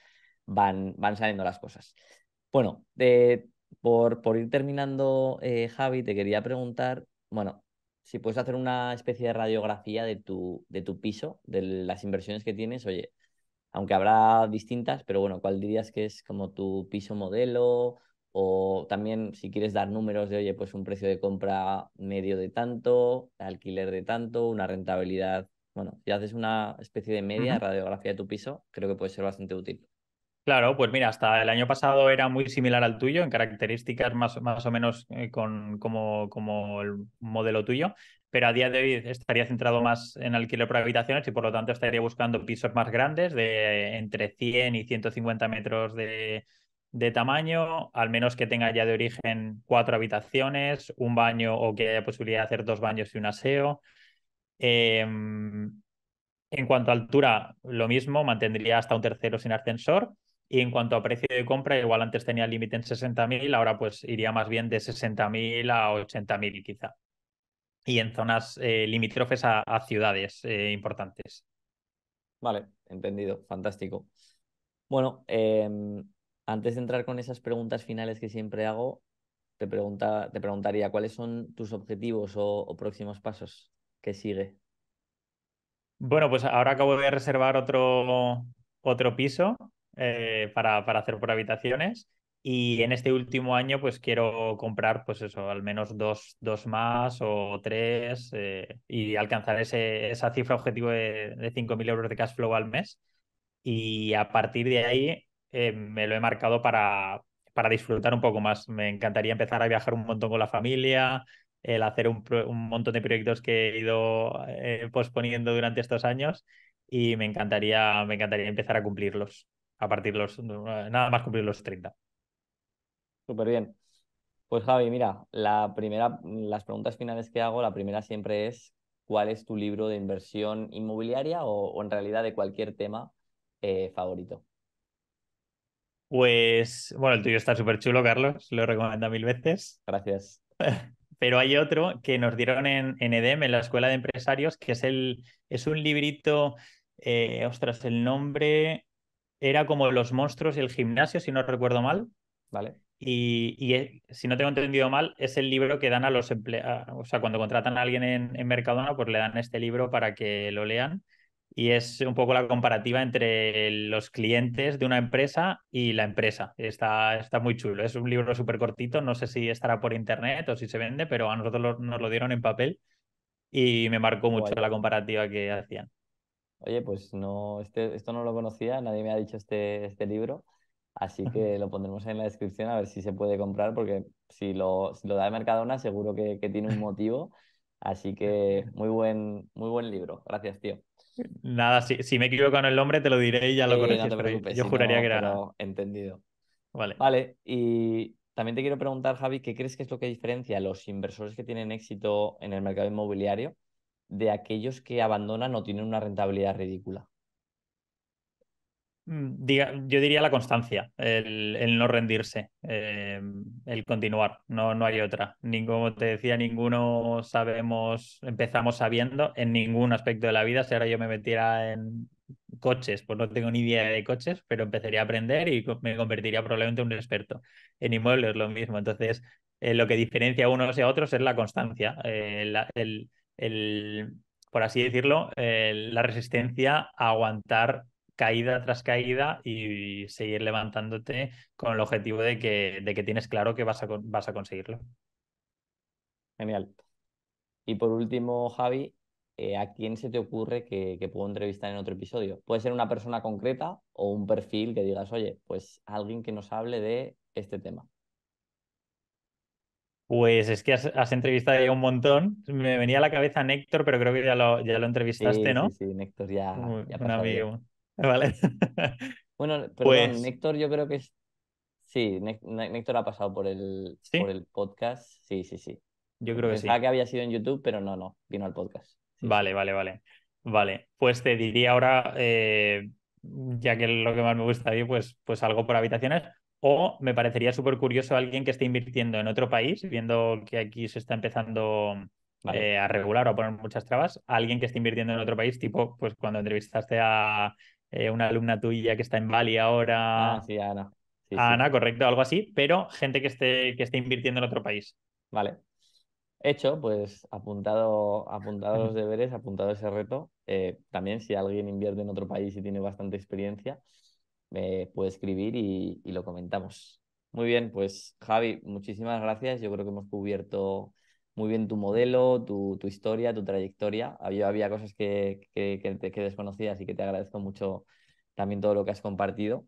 van, van saliendo las cosas. Bueno, de por, ir terminando, eh, Javi, te quería preguntar, bueno, si puedes hacer una especie de radiografía de tu, de tu piso, de las inversiones que tienes, oye, aunque habrá distintas, pero bueno, ¿cuál dirías que es como tu piso modelo? O también si quieres dar números de, oye, pues un precio de compra medio de tanto, alquiler de tanto, una rentabilidad. Bueno, si haces una especie de media radiografía de tu piso, creo que puede ser bastante útil. Claro, pues mira, hasta el año pasado era muy similar al tuyo, en características más, más o menos eh, con, como, como, el modelo tuyo, pero a día de hoy estaría centrado más en alquiler por habitaciones y por lo tanto estaría buscando pisos más grandes de entre 100 y 150 metros de, tamaño, al menos que tenga ya de origen cuatro habitaciones, un baño o que haya posibilidad de hacer dos baños y un aseo. Em, en cuanto a altura, lo mismo, mantendría hasta un tercero sin ascensor y en cuanto a precio de compra, igual antes tenía el límite en 60.000, ahora pues iría más bien de 60.000 a 80.000 quizá. Y en zonas eh, limítrofes a, ciudades eh, importantes. Vale, entendido, fantástico. Bueno, em, antes de entrar con esas preguntas finales que siempre hago, te, pregunta, te preguntaría, ¿cuáles son tus objetivos o, próximos pasos? que sigue? Bueno, pues ahora acabo de reservar otro, otro piso eh, para, para, hacer por habitaciones. Y en este último año, pues quiero comprar, pues eso, al menos dos, dos más o tres eh, y alcanzar ese, esa cifra objetivo de, de 5.000 euros de cash flow al mes. Y a partir de ahí eh, me lo he marcado para, para disfrutar un poco más. Me encantaría empezar a viajar un montón con la familia, el hacer un, un montón de proyectos que he ido posponiendo durante estos años y me encantaría, me encantaría empezar a cumplirlos a partir de los, nada más cumplir los 30. Súper bien. Pues Javi, mira, la primera, las preguntas finales que hago, la primera siempre es, ¿cuál es tu libro de inversión inmobiliaria o, en realidad de cualquier tema eh, favorito? Pues, bueno, el tuyo está súper chulo, Carlos, lo recomiendo mil veces. Gracias. Pero hay otro que nos dieron en, en EDEM, en la Escuela de Empresarios, que es, el, es un librito, eh, ostras, el nombre, era como los monstruos y el gimnasio, si no recuerdo mal. Vale. Y, eh, si no tengo entendido mal, es el libro que dan a los empleados, o sea, cuando contratan a alguien en, Mercadona, pues le dan este libro para que lo lean. Y es un poco la comparativa entre los clientes de una empresa y la empresa. Está, está muy chulo. Es un libro súper cortito. No sé si estará por internet o si se vende, pero a nosotros nos lo dieron en papel y me marcó mucho la comparativa que hacían oye, pues no, este, esto no lo conocía, nadie me ha dicho este, este libro, así que lo pondremos en la descripción a ver si se puede comprar, porque si lo, da de Mercadona seguro que, tiene un motivo, así que muy buen, muy buen libro, gracias tío. Nada, si, si me equivoco en el nombre te lo diré y ya lo corregiré. No preocupes. yo juraría que era... Entendido. Vale. Vale, y también te quiero preguntar, Javi, ¿qué crees que es lo que diferencia a los inversores que tienen éxito en el mercado inmobiliario de aquellos que abandonan o tienen una rentabilidad ridícula? Mm, yo diría la constancia, el, no rendirse, em, el continuar, no, no hay otra. ninguno como te decía, ninguno sabemos, empezamos sabiendo en ningún aspecto de la vida. Si ahora yo me metiera en coches, pues no tengo ni idea de coches, pero empezaría a aprender y me convertiría probablemente en un experto. En inmuebles lo mismo. Entonces, eh, lo que diferencia a unos y a otros es la constancia, eh, el el, por así decirlo, la resistencia a aguantar caída tras caída y seguir levantándote con el objetivo de que, de que tienes claro que vas a, vas a conseguirlo. Genial. Y por último, Javi, eh, ¿a quién se te ocurre que, que, puedo entrevistar en otro episodio? Puede ser una persona concreta o un perfil que digas, oye, pues alguien que nos hable de este tema. Pues es que has, entrevistado ya un montón. Me venía a la cabeza Néctor, pero creo que ya lo, entrevistaste, ¿no? Sí, sí, Néctor ya. un Vale. bueno, pues... Néctor, yo creo que es. Sí, Néctor ha pasado por el, podcast. Sí, sí, sí. Yo creo que sí. Pensaba que había sido en YouTube, pero no, no, vino al podcast. vale, vale, vale. Vale, pues te diría ahora, eh, ya que lo que más me gusta a mí, pues, pues algo por habitaciones o me parecería súper curioso alguien que esté invirtiendo en otro país, viendo que aquí se está empezando eh, a regular o a poner muchas trabas, alguien que esté invirtiendo en otro país, tipo pues cuando entrevistaste a eh, una alumna tuya que está en Bali ahora. Ah, sí, Ana. Ana, correcto, algo así, pero gente que esté, que esté invirtiendo en otro país. Vale. Hecho, pues apuntado, apuntado los deberes, apuntado ese reto. Eh, también si alguien invierte en otro país y tiene bastante experiencia, me puede escribir y, lo comentamos. Muy bien, pues Javi, muchísimas gracias. Yo creo que hemos cubierto muy bien tu modelo, tu, historia, tu trayectoria. había había cosas que, que, que, que así que te agradezco mucho también todo lo que has compartido.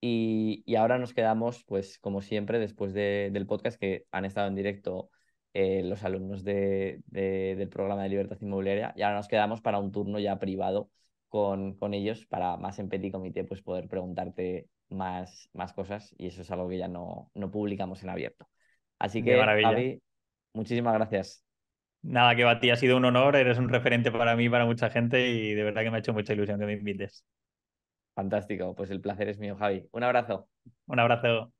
Y, y ahora nos quedamos, pues como siempre, después del podcast que han estado en directo eh, los alumnos del programa de libertad inmobiliaria, y ahora nos quedamos para un turno ya privado con, con ellos para más en petit comité pues poder preguntarte más, más cosas y eso es algo que ya no, no publicamos en abierto. Así que, Javi, muchísimas gracias. Nada, que Bati, ha sido un honor, eres un referente para mí, para mucha gente y de verdad que me ha hecho mucha ilusión que me invites. Fantástico, pues el placer es mío, Javi. Un abrazo. Un abrazo.